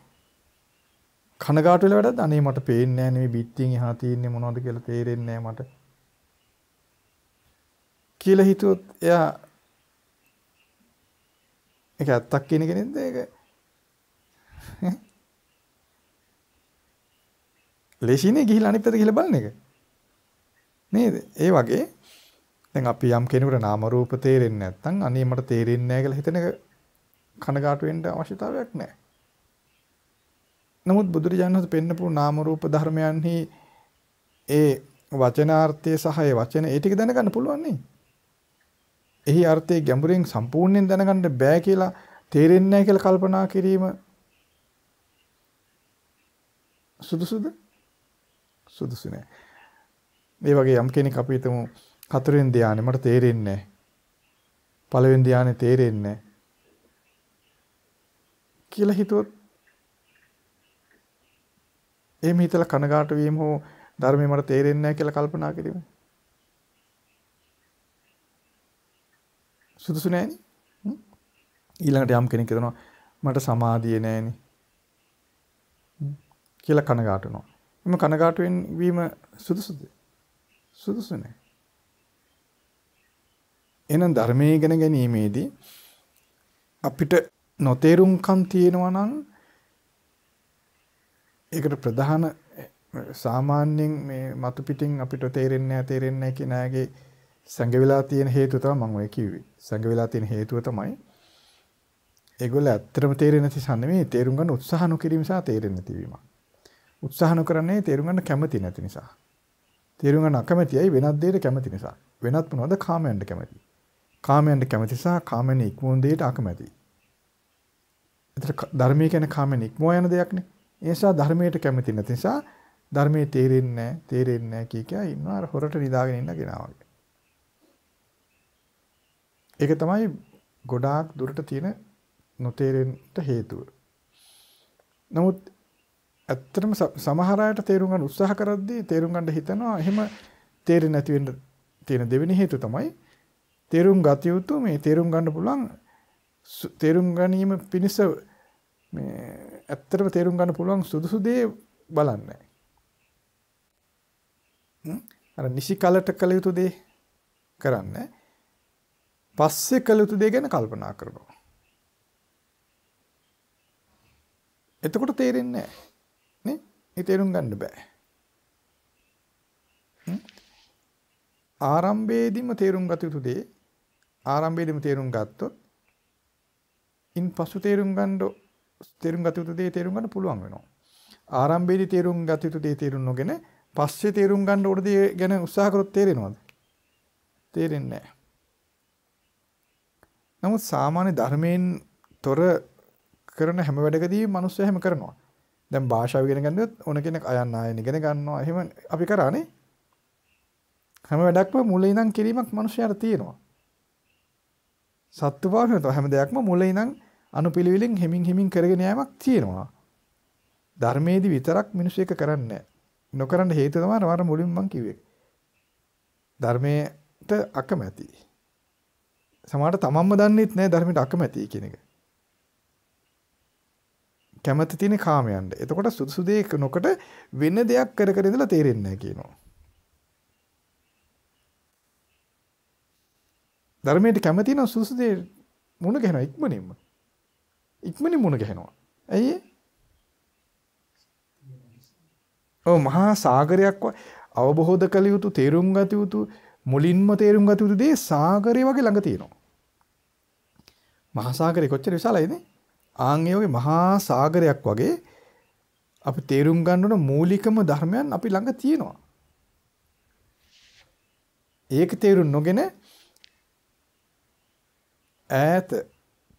කනගාටු වෙලා වැඩත් අනේ මට පේන්නේ නැහැ නේ මේ බිත්තියෙන් එහා තියෙන්නේ මොනවද කියලා තේරෙන්නේ නැහැ මට කියලා හිතුවොත් එයා ඒක ඇත්තක් කියන එක නේද ඒක ලේසිනේ ගිහිල්ලා අනිත් පැත්තට ගිහිල්ලා බලන එක නේද ඒ වගේ දැන් අපි යම් කෙනෙකුට නාම රූප තේරෙන්නේ නැත්නම් අනේ මට තේරෙන්නේ නැහැ කියලා හිතන එක කනගාටු වෙන්න අවශ්‍යතාවයක් නැහැ. නමුත් බුදුරජාණන් වහන්සේ පෙන්නපු නාම රූප ධර්මයන්හි ඒ වචනාර්ථය සහ ඒ වචන ඒ ටික දැනගන්න පුළුවන් නේ. එහි අර්ථය ගැඹුරින් සම්පූර්ණයෙන් දැනගන්න බෑ කියලා තේරෙන්නේ නැහැ කියලා කල්පනා කිරීම සුදුසුද? සුදුසු නෑ. ඒ වගේ යම් කෙනෙක් අපි හිතමු හතරෙන් ධානය මට තේරෙන්නේ නැහැ. පළවෙනි ධානය තේරෙන්නේ නැහැ. කියලා හිතුවොත් එහෙම හිතලා කනගාටු වීම හෝ ධර්මයේ මට තේරෙන්නේ නැහැ කියලා කල්පනා කිරීම සුදුසු නැහෙනි ඊළඟට යම් කෙනෙක් හිතනවා මට සමාධිය නැහෙනි කියලා කනගාටු වෙනවා එම කනගාටු වීම සුදුසුද සුදුසු නැහැ එහෙනම් ධර්මයේ ඉගෙන ගැනීමේදී අපිට නොතේරුම්කම් තියෙනවා නම් ඒකට ප්‍රධාන සාමාන්‍යයෙන් මේ මතු පිටින් අපිට තේරෙන්නේ නැහැ තේරෙන්නේ නැහැ කියන අයගේ සංගවිලා තියෙන හේතුව තමයි මම ඔය කිව්වේ. සංගවිලා තියෙන හේතුව තමයි ඒගොල්ලෝ ඇත්තටම තේරෙන්නේ නැති සම් නෙමෙයි තේරුම් ගන්න උත්සාහ නොකිරීම නිසා තේරෙන්නේ නැති වීම. උත්සාහ නොකරන්නේ තේරුම් ගන්න කැමති නැති නිසා. තේරුම් ගන්න අකමැතියි වෙනත් දෙයකට කැමති නිසා. වෙනත් මොනවද කාමයන්ට කැමති. කාමයන්ට කැමති නිසා කාමෙන් ඉක්මන දෙයට අකමැතියි. එතකොට ධර්මය කියන කාමෙන් ඉක්මෝ යන දෙයක්නේ. ඒ නිසා ධර්මයට කැමති නැති නිසා ධර්මයේ තේරෙන්නේ නැහැ, තේරෙන්නේ නැහැ කිය කිය ඉන්නවා අර හොරට නිදාගෙන ඉන්න කෙනා වගේ. ඒක තමයි ගොඩාක් දුරට තියෙන නොතේරෙන්නට හේතුව. නමුත් ඇත්තටම සමහර අයට තේරුම් ගන්න උත්සාහ කරද්දී තේරුම් ගන්න හිතනවා එහෙම තේරෙන්නේ නැති වෙන්න තියෙන දෙවෙනි හේතුව තමයි තේරුම් ගත යුතු මේ තේරුම් ගන්න පුළුවන් තේරුම් ගැනීම පිණිස මේ ඇත්තටම තේරුම් ගන්න පුළුවන් සුදුසු දේ බලන්නේ. අර නිසි කලට කළ යුතු දේ කරන්න. පස්සේ කළ යුතු දේ ගැන කල්පනා කරනවා. එතකොට තේරෙන්නේ නැහැ. නේ? තේරුම් ගන්න බෑ. ආරම්භයේදීම තේරුම් ගත යුතු දේ ආරම්භයේදීම තේරුම් ගත්තොත් ඉන් පසු තේරුම් ගන්න තේරුම් ගත යුතු දේ තේරුම් ගන්න පුළුවන් වෙනවා. ආරම්භයේදී තේරුම් ගත යුතු දේ තේරුම් නොගෙන පස්සේ තේරුම් ගන්න ඕන දේ ගැන උත්සාහ කරොත් තේරෙනවද? තේරෙන්නේ නැහැ. නමුත් සාමාන්‍ය ධර්මයෙන් තොර කරන හැම වැඩකදීම මිනිස්සු හැම කරනවා. දැන් භාෂාව ඉගෙන ගන්නකොත් ඕන කෙනෙක් අයන්න ආයෙ ඉගෙන ගන්නවා. එහෙම අපි කරානේ. හැම වැඩක්ම මුල ඉඳන් කිරීමක් මිනිස්සුන්ට තියෙනවා. සත්තුභාවය නැතුව හැම දෙයක්ම මුල ඉඳන් අනුපිළිවෙලින් හෙමින් හෙමින් කරගෙන යෑමක් තියෙනවා. ධර්මයේදී විතරක් මිනිස්සු එක කරන්නේ නොකරන්න හේතුව තමයි අර මුලින් මම කිව්වේ. ධර්මයට අකමැති. සමහරට තමන්ම දන්නේත් නැහැ ධර්මයට අකමැති කියන එක. කැමැති තියෙන කාමයන්ට. එතකොට සුදුසු දෙයක් නොකොට වෙන දෙයක් කර කර ඉඳලා තේරෙන්නේ නැහැ කියනවා. ධර්මයට කැමති නම් සුසුදේ මුණ ගැහෙනවා ඉක්මනින්ම. ඉක්මනින් මුණ ගැහෙනවා. ඇයි ඔව් මහා සාගරයක් අවබෝධ කළ යුතු තේරුම් ගත යුතු මුලින්ම තේරුම් ගත යුතු දේ සාගරය වගේ ළඟ තියෙනවා. මහා සාගරය කොච්චර විශාලයිද? ආන් ඒ වගේ මහා සාගරයක් වගේ අපි තේරුම් ගන්න ඕන මූලිකම ධර්මයන් අපි ළඟ තියෙනවා. ඒක තේරුම් නොගෙන ඈත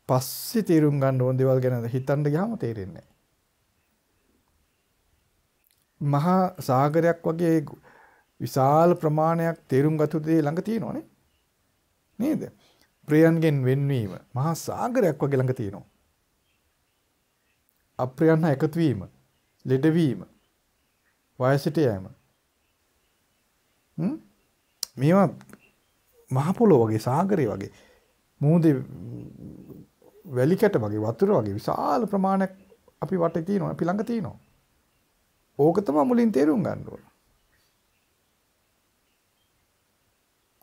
පස්සේ තේරුම් ගන්න ඕන දේවල් ගැන හිතන්න ගියාම තේරෙන්නේ මහා සාගරයක් වගේ විශාල ප්‍රමාණයක් තේරුම් ගත යුතු දේ ළඟ තියෙනවනේ. නේද? ප්‍රියන්ගෙන් වෙන්වීම මහා සාගරයක් වගේ ළඟ තියෙනවා. අප්‍රියන් හා එකතු වීම, ලෙඩවීම, වයසට යෑම. හ්ම්? මේවා මහ පොළොව වගේ සාගරය වගේ මූදේ වැලි කැට වගේ වතුර වගේ විශාල ප්‍රමාණයක් අපි වටේ තියෙනවා අපි ළඟ තියෙනවා. ඕක තමයි මුලින් තේරුම් ගන්න ඕන.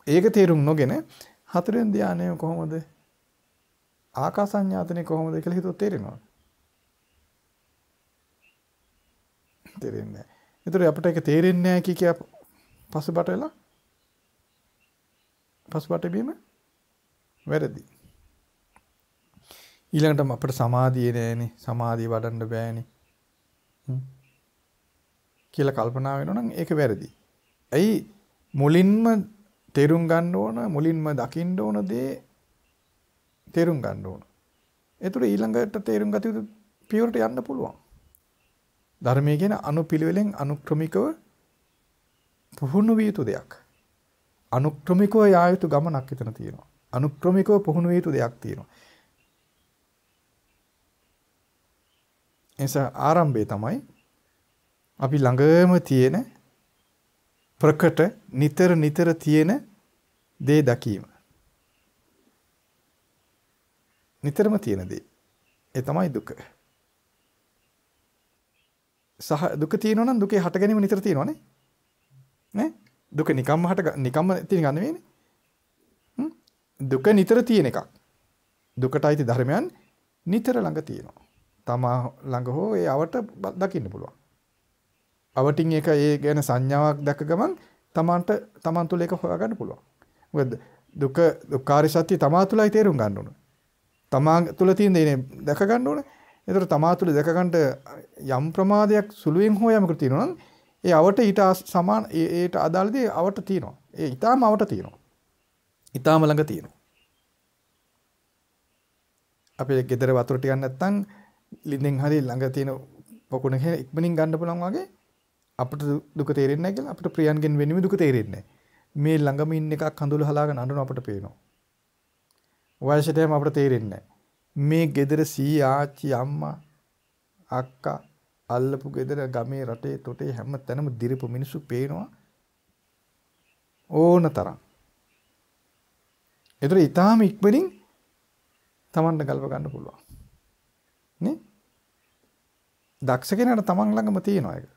ඒක තේරුම් නොගෙන හතරෙන් ධානය කොහොමද? ආකාසඤ්ඤාතනේ කොහොමද කියලා හිතුවොත් තේරෙනවා. තේරෙන්නේ නැහැ. ඒතර අපිට ඒක තේරෙන්නේ නැහැ කිය කිය පසුබට වෙලා පසුබට බීම වැරදි. ඊළඟට අපිට සමාධිය නෑනේ සමාධිය වඩන්න බෑනේ කියලා කල්පනා වෙනවා නම් ඒක වැරදි. ඇයි මුලින්ම තේරුම් ගන්න ඕන මුලින්ම දකින්න ඕන දේ තේරුම් ගන්න ඕන. ඒතර ඊළඟට තේරුම් ගත යුතු පියවරට යන්න පුළුවන්. ධර්මයේ කියන අනුපිළිවෙලෙන් අනුක්‍රමිකව පුහුණු විය යුතු දෙයක්. අනුක්‍රමිකව යා යුතු ගමනක් එතන තියෙනවා. අනුක්‍රමිකව පුහුණු විය යුතු දෙයක් තියෙනවා. නිසා ආරම්භය තමයි අපි ළඟම තියෙන ප්‍රකට නිතර නිතර තියෙන දේ දකීම. නිතරම තියෙන දේ. ඒ තමයි දුක. සහ දුක තියෙනවා නම් දුකේ හට ගැනීම නිතර තියෙනවානේ. නේ? දුක නිකම්ම හට නිකම්ම තියෙන ගන්න වෙන්නේ. දුක නිතර තියෙන එකක්. දුකට අයිති ධර්මයන් නිතර ළඟ තියෙනවා. තමා ළඟ හෝ ඒ අවට දකින්න පුළුවන්. අවටින් එක ඒ ගැන සංඥාවක් දැක ගමන් තමන්ට තමන් තුළ ඒක හොයාගන්න පුළුවන්. මොකද දුක දුක්ඛාර සත්‍ය තමා තුළයි තේරුම් ගන්න ඕන. තමා තුළ තියෙන දේ දැක ගන්න ඕන. ඒතර තමා තුළ දැක ගන්නට යම් ප්‍රමාදයක් සුළුවෙන් හෝ යමකට තියෙනවා නම් ඒ අවට ඊට සමාන ඒට අදාළ දේ අවට තියෙනවා. ඒ ඊටාම අවට තියෙනවා. ඊටාම ළඟ තියෙනවා. අපේ ගෙදර වතුර ටිකක් නැත්තම් ලිඳෙන් හරි ළඟ තියෙන පොකුණ කියලා ඉක්මනින් ගන්න පුළුවන් වගේ අපිට දුක තේරෙන්නේ නැහැ කියලා අපිට ප්‍රියන්ගෙන් වෙනුම දුක තේරෙන්නේ මේ ළඟම ඉන්න එකක් හඳුළු හලාගෙන අඬන අපිට පේනවා. වයසටම අපිට තේරෙන්නේ මේ gedara සී ආච්චි අම්මා අක්කා අල්ලපු gedara ගමේ රටේ තොටේ හැම තැනම දිරපු මිනිස්සු පේනවා ඕන තරම්. ඒතර ඊටාම ඉක්මනින් තමන්ට ගල්ප ගන්න පුළුවන්. නේ? දක්ෂ කෙනාට තමන් ළඟම තියෙනවා ඒක.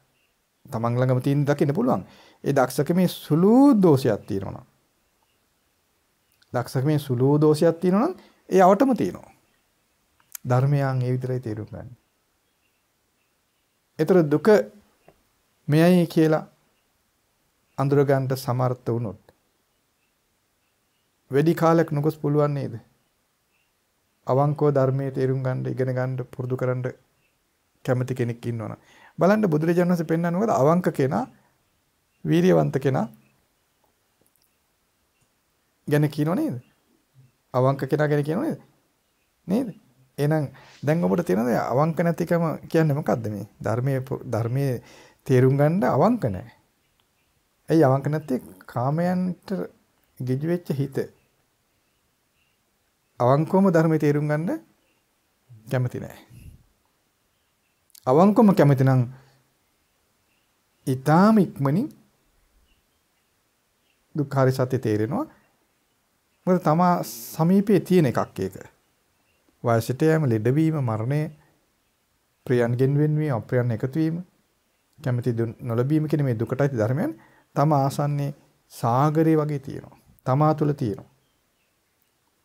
තමන් ළඟම තියෙන දකින්න පුළුවන්. ඒ දක්ෂකමේ සුළු දෝෂයක් තියෙනවා. දක්ෂකමේ සුළු දෝෂයක් තියෙනවා නම් ඒ අවටම තියෙනවා. ධර්මයන් ඒ විතරයි තේරුම් ගන්න. ඒතර දුක මෙයයි කියලා අඳුර ගන්න සමර්ථ වුණොත් වැඩි කාලයක් නොගොස් පුළුවන් නේද? අවංකව ධර්මයේ තේරුම් ගන්න ඉගෙන ගන්න පුරුදු කරන්න කැමති කෙනෙක් ඉන්නවනම් බලන්න බුදුරජාණන් වහන්සේ පෙන්වන්නේ මොකද අවංක කෙනා වීරියවන්ත කෙනා ගැන කියනෝ නේද අවංක කෙනා ගැන කියනෝ නේද නේද එහෙනම් දැන් ඔබට තේරෙනවද අවංක නැතිකම කියන්නේ මොකද්ද මේ ධර්මයේ ධර්මයේ තේරුම් ගන්න අවංක නැහැ ඇයි අවංක නැත්තේ කාමයන්ට ගිජු වෙච්ච හිත අවංකවම ධර්මයේ තේරුම් ගන්න කැමති නැහැ. අවංකවම කැමති නම් ඊටාම ඉක්මනින් දුක්ඛාරය සත්‍ය තේරෙනවා. මොකද තමා සමීපයේ තියෙන එකක් ඒක. වයසට යෑම, ලෙඩවීම, මරණය, ප්‍රියන්ගෙන් වෙන්වීම, අප්‍රියන් එකතු වීම, කැමැති නොලැබීම කියන මේ දුකටයි ධර්මයන් තම ආසන්නේ සාගරේ වගේ තියෙනවා. තමා තුළ තියෙනවා.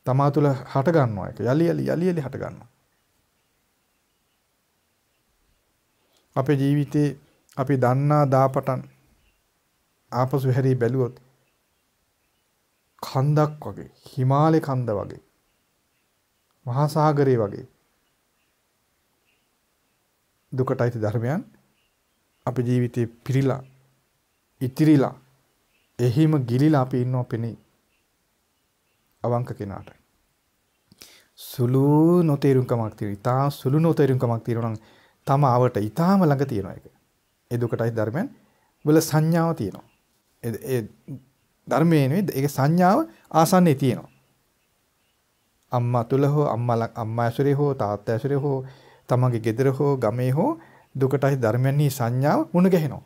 තමා තුළ හට ගන්නවා එක. යලි යලි යලි යලි හට ගන්නවා. අපේ ජීවිතේ අපි දන්නා දාපටන් ආපසු හැරී බැලුවොත් කන්දක් වගේ හිමාලය කන්ද වගේ මහා සාගරය වගේ දුකට අයිති ධර්මයන් අපේ ජීවිතේ පිරීලා ඉතිරිලා එහිම ගිලිලා අපි ඉන්නව පෙනේ අවංක කෙනාට. සුළු නොතේරුම්කමක් තියෙන. ඉතා සුළු නොතේරුම්කමක් තියෙනවා නම් තම අවට ඉතාම ළඟ තියෙන එක. ඒ දුකටයි ධර්මයන් වල සංඥාව තියෙනවා. ඒ ධර්මයේ නෙවෙයි ඒක සංඥාව ආසන්නයේ තියෙනවා. අම්මා තුල හෝ අම්මා අම්මා ඇසුරේ හෝ තාත්තා ඇසුරේ හෝ තමන්ගේ ගෙදර හෝ ගමේ හෝ දුකටයි ධර්මයන්හි සංඥාව මුණ ගැහෙනවා.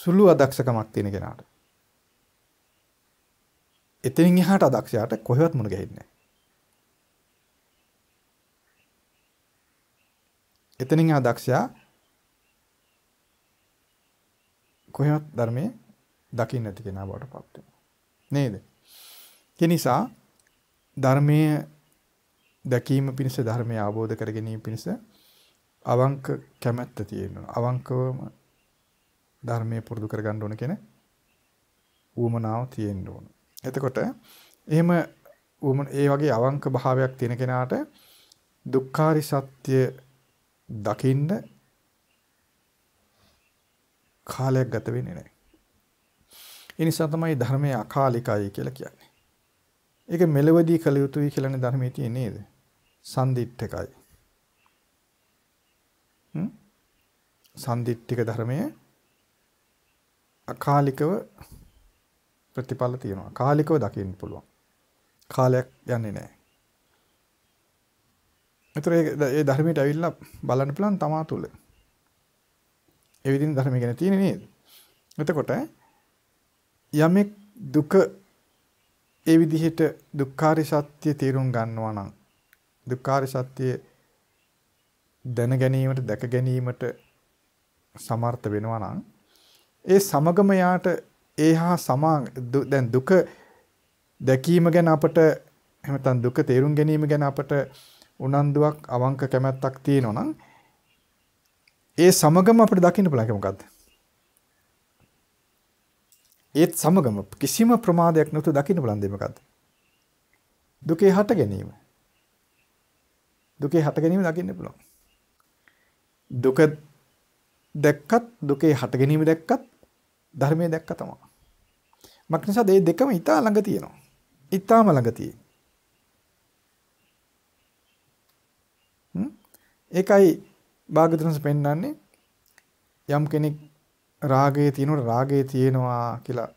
සුළු අදක්ෂකමක් තියෙන කෙනාට. එතනින් එහාට අදක්ෂයාට කොහෙවත් මුණ ගැහින්නේ නැහැ. එතනින් එහා දක්ෂයා කොහෙවත් ධර්මයේ දකින්න නැති කෙනා බවට පත් වෙනවා. නේද? ඒ නිසා ධර්මයේ දැකීම පිණිස ධර්මය අවබෝධ කර ගැනීම පිණිස අවංක කැමැත්ත තියෙනවා. අවංකවම ධර්මයේ පුරුදු කර ගන්න ඕන කියන ඌමනාව තියෙන්න ඕන. එතකොට එහෙම ඒ වගේ අවංක භාවයක් තියෙන කෙනාට දුක්ඛාරි සත්‍ය දකින්න කාලයක් ගත වෙන්නේ නැහැ. ඒ නිසා තමයි ධර්මය අකාලිකයි කියලා කියන්නේ. ඒක මෙලවදී කළ යුතුයි කියලානේ ධර්මයේ තියෙන්නේ නේද? සම්දිත්තිකයි. හ්ම්? සම්දිත්තික ධර්මය අකාලිකව ප්‍රතිඵල තියෙනවා. කාලිකව දකින්න පුළුවන්. කාලයක් යන්නේ නැහැ. ඒතර ඒ ධර්මයට ඇවිල්ලා බලන්න පුළුවන් තමා තුල. ඒ විදිහින් ධර්ම ගැන තියෙන්නේ නේද? එතකොට යමෙක් දුක ඒ විදිහට දුක්ඛාරය සත්‍ය තේරුම් ගන්නවා නම් දුක්ඛාරය සත්‍ය දැන ගැනීමට දැක ගැනීමට සමර්ථ වෙනවා නම් ඒ සමගම යාට ඒ හා සමා දැන් දුක දැකීම ගැන අපට එහෙම දුක තේරුම් ගැනීම ගැන අපට උනන්දුවක් අවංක කැමැත්තක් තියෙනවා නම් ඒ සමගම අපිට දකින්න පුළුවන් මොකද්ද? ඒත් සමගම කිසිම ප්‍රමාදයක් නැතුව දකින්න පුළුවන් දෙයක් මොකද්ද? දුකේ හට ගැනීම. දුකේ හට ගැනීම දකින්න පුළුවන්. දුක දැක්කත් දුකේ හට ගැනීම දැක්කත් ධර්මයේ දැක්ක තමයි. මක්නිසා මේ දෙකම ඊටා ළඟ තියෙනවා. ඊටාම ළඟ තියෙනවා. ඒකයි භාගතුන්ස පෙන්වන්නේ යම් කෙනෙක් රාගයේ තියෙනකොට රාගයේ තියෙනවා කියලා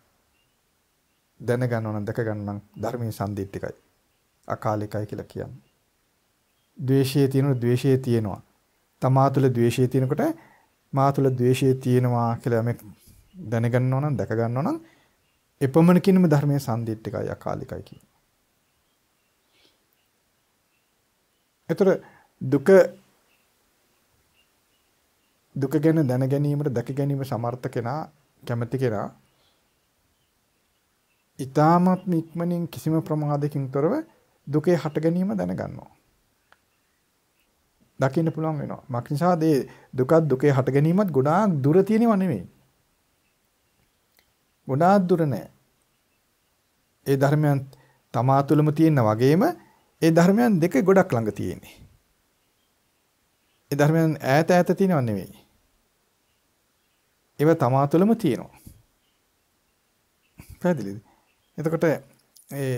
දැනගන්න ඕන දැක ගන්න නම් ධර්මයේ සම්දිත්තිකයි. අකාලිකයි කියලා කියන්නේ. ද්වේෂයේ තියෙනකොට ද්වේෂයේ තියෙනවා. තමා තුළ ද්වේෂයේ තියෙනකොට මා තුළ ද්වේෂයේ තියෙනවා කියලා මේ දැනගන්න ඕන නම් දැක ගන්න ඕන නම් එපමණකින්ම ධර්මයේ සම්දිට්ඨිකයි අකාලිකයි කියන්නේ. ඒතර දුක දුක ගැන දැන ගැනීමට දැක ගැනීම සමර්ථ කෙනා කැමති කෙනා ඊ타මත්ම ඉක්මනින් කිසිම ප්‍රමාදකින් තොරව දුකේ හට ගැනීම දැනගන්නවා. දකින්න පුළුවන් වෙනවා. මක් නිසාද දුකත් දුකේ හට ගැනීමත් ගොඩාක් දුර තියෙනව නෙමෙයි. ගොඩාක් දුර නෑ. ඒ ධර්මයන් තමා තුළම තියෙනා වගේම ඒ ධර්මයන් දෙක ගොඩක් ළඟ තියෙන්නේ. ඒ ධර්මයන් ඈත ඈත තියෙනව නෙවෙයි. ඒවා තමා තුළම තියෙනවා. පැහැදිලිද? එතකොට ඒ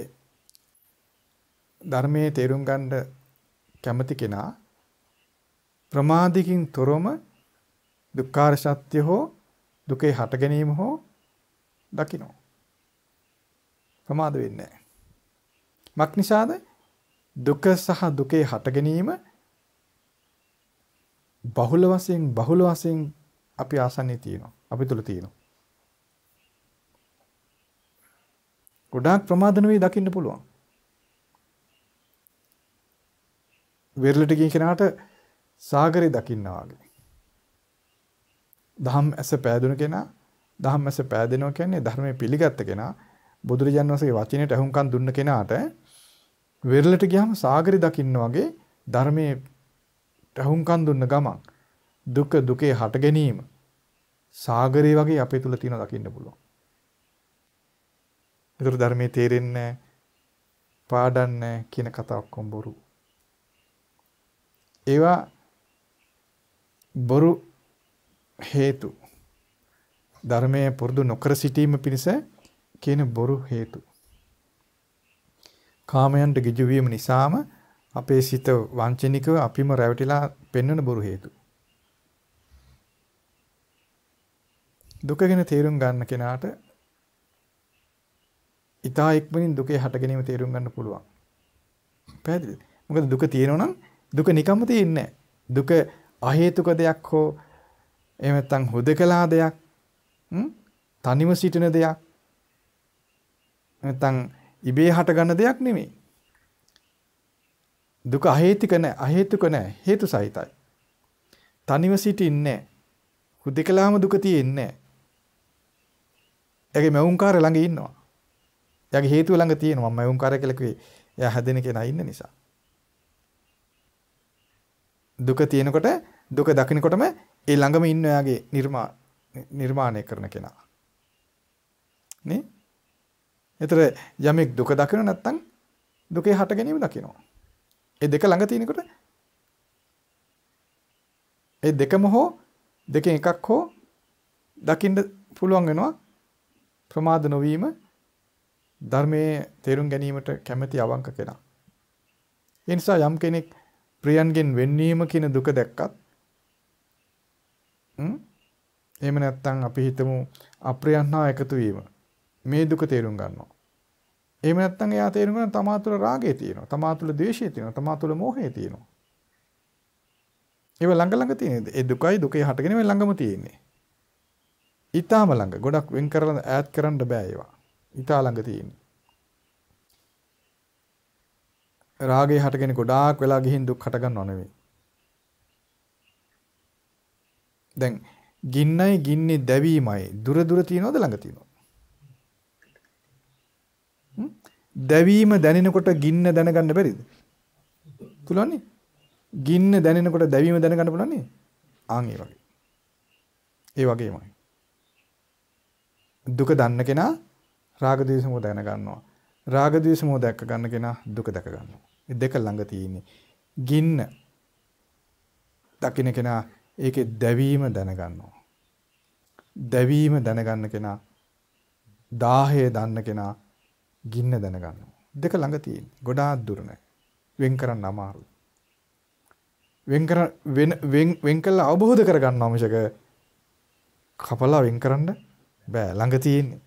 ධර්මයේ තේරුම් ගන්න කැමති කෙනා ප්‍රමාදිකින් තොරම දුක්ඛාර සත්‍ය හෝ දුකේ හට ගැනීම හෝ දකිනවා. ප්‍රමාද වෙන්නේ නැහැ. මක් නිසාද? දුක සහ දුකේ හට ගැනීම බහුල වශයෙන් බහුල වශයෙන් අපි ආසන්නේ තියෙනවා. අපි තුල තියෙනවා. ගොඩාක් ප්‍රමාදන වේ දකින්න පුළුවන්. වෙරළට ගිය කෙනාට සාගරේ දකින්නා වගේ. දහම් ඇස පෑදුන කෙනා දහම්මැස පෑදෙනවා කියන්නේ ධර්මයේ පිළිගත්ත කෙනා බුදුරජාන් වහන්සේගේ වචනයට අහුම්කම් දුන්න කෙනාට වෙරළට ගියාම සාගරය දකින්න වගේ ධර්මයේ අහුම්කම් දුන්න ගමන් දුක දුකේ හට ගැනීම සාගරය වගේ අපේ තුල තියෙන දකින්න පුළුවන්. ඒතර ධර්මයේ තේරෙන්නේ පාඩන්නේ කියන කතා ඔක්කොම බොරු. ඒවා බොරු හේතු ධර්මයේ පුරුදු නොකර සිටීම පිණිස කියන බොරු හේතු. කාමයන්ට ගිජු වීම නිසාම අපේ සිත වංචනිකව අපිම රැවටිලා පෙන්වන බොරු හේතු. දුක ගැන තේරුම් ගන්න කෙනාට ඉතා ඉක්මනින් දුකේ හට ගැනීම තේරුම් ගන්න පුළුවන්. පැහැදිලිද? මොකද දුක තියෙනවා නම් දුක නිකම්ම තියෙන්නේ දුක අහේතුක දෙයක් හෝ එහෙම නැත්නම් හුදකලා දෙයක් තනිව සිටින දෙයක්. නැත්නම් ඉබේ හටගන්න දෙයක් නෙමෙයි. දුක අහේතුක නැහැ අහේතුක නැහැ හේතු සහිතයි. තනිව සිටින්නේ නැහැ. හුදෙකලාම දුක තියෙන්නේ නැහැ. එයාගේ මවුන්කාර ළඟ ඉන්නවා. එයාගේ හේතුව ළඟ තියෙනවා. මම මවුන්කාර කියලා කිව්වේ එයා හැදෙන කෙනා ඉන්න නිසා. දුක තියෙනකොට දුක දකිනකොටම ඒ ළඟම ඉන්න එයාගේ නිර්මා නිර්මාණය කරන කෙනා. නේ? ඒතර යමෙක් දුක දකින නැත්නම් දුකේ හට ගැනීම දකිනවා. ඒ දෙක ළඟ තියෙනකොට ඒ දෙකම හෝ දෙකෙන් එකක් හෝ දකින්න පුළුවන් වෙනවා ප්‍රමාද නොවීම ධර්මයේ තේරුම් ගැනීමට කැමැති අවංක කෙනා. ඒ නිසා යම් කෙනෙක් ප්‍රියන්ගෙන් වෙන්වීම කියන දුක දැක්කත් එහෙම නැත්නම් අපි හිතමු අප්‍රියන්හා එකතු වීම. මේ දුක තේරුම් ගන්නවා. එහෙම නැත්නම් එයා තේරුම් ගන්න තමා තුළ රාගය තියෙනවා, තමා තුළ ද්වේෂය තියෙනවා, තමා තුළ මෝහය තියෙනවා. ඒව ළඟ ළඟ තියෙන. ඒ දුකයි දුකේ හටගෙන මේ ළඟම තියෙන්නේ. ඊටාම ළඟ. ගොඩක් වෙන් කරලා ඈත් කරන්න බෑ ඒවා. ඊටා ළඟ තියෙන්නේ. රාගය හටගෙන ගොඩාක් වෙලා ගිහින් දුක් හට ගන්නව නෙවෙයි. දැන් ගින්නයි ගින්නේ දැවීමයි දුර දුර තියනවද ළඟ තියනවද දැවීම දැනෙනකොට ගින්න දැනගන්න බැරිද පුළුවන්නේ ගින්න දැනෙනකොට දැවීම දැනගන්න පුළුවන්නේ ආන් ඒ වගේ ඒ වගේමයි දුක දන්න කෙනා රාග ද්වේෂ මොහ දැන ගන්නවා රාග ද්වේෂ මොහ දැක ගන්න කෙනා දුක දැක ගන්නවා මේ දෙක ළඟ තියෙන්නේ ගින්න දකින්න කෙනා ඒකේ දැවීම දැනගන්නවා. දැවීම දැනගන්න කෙනා දාහය දන්න කෙනා ගින්න දැනගන්න. දෙක ළඟ තියෙන. ගොඩාක් දුර නැහැ. වෙන් කරන්න අමාරුයි. වෙන් කර වෙන වෙන් වෙන් කළා අවබෝධ කරගන්නවා මිසක කපලා වෙන් කරන්න බෑ ළඟ තියෙන්නේ.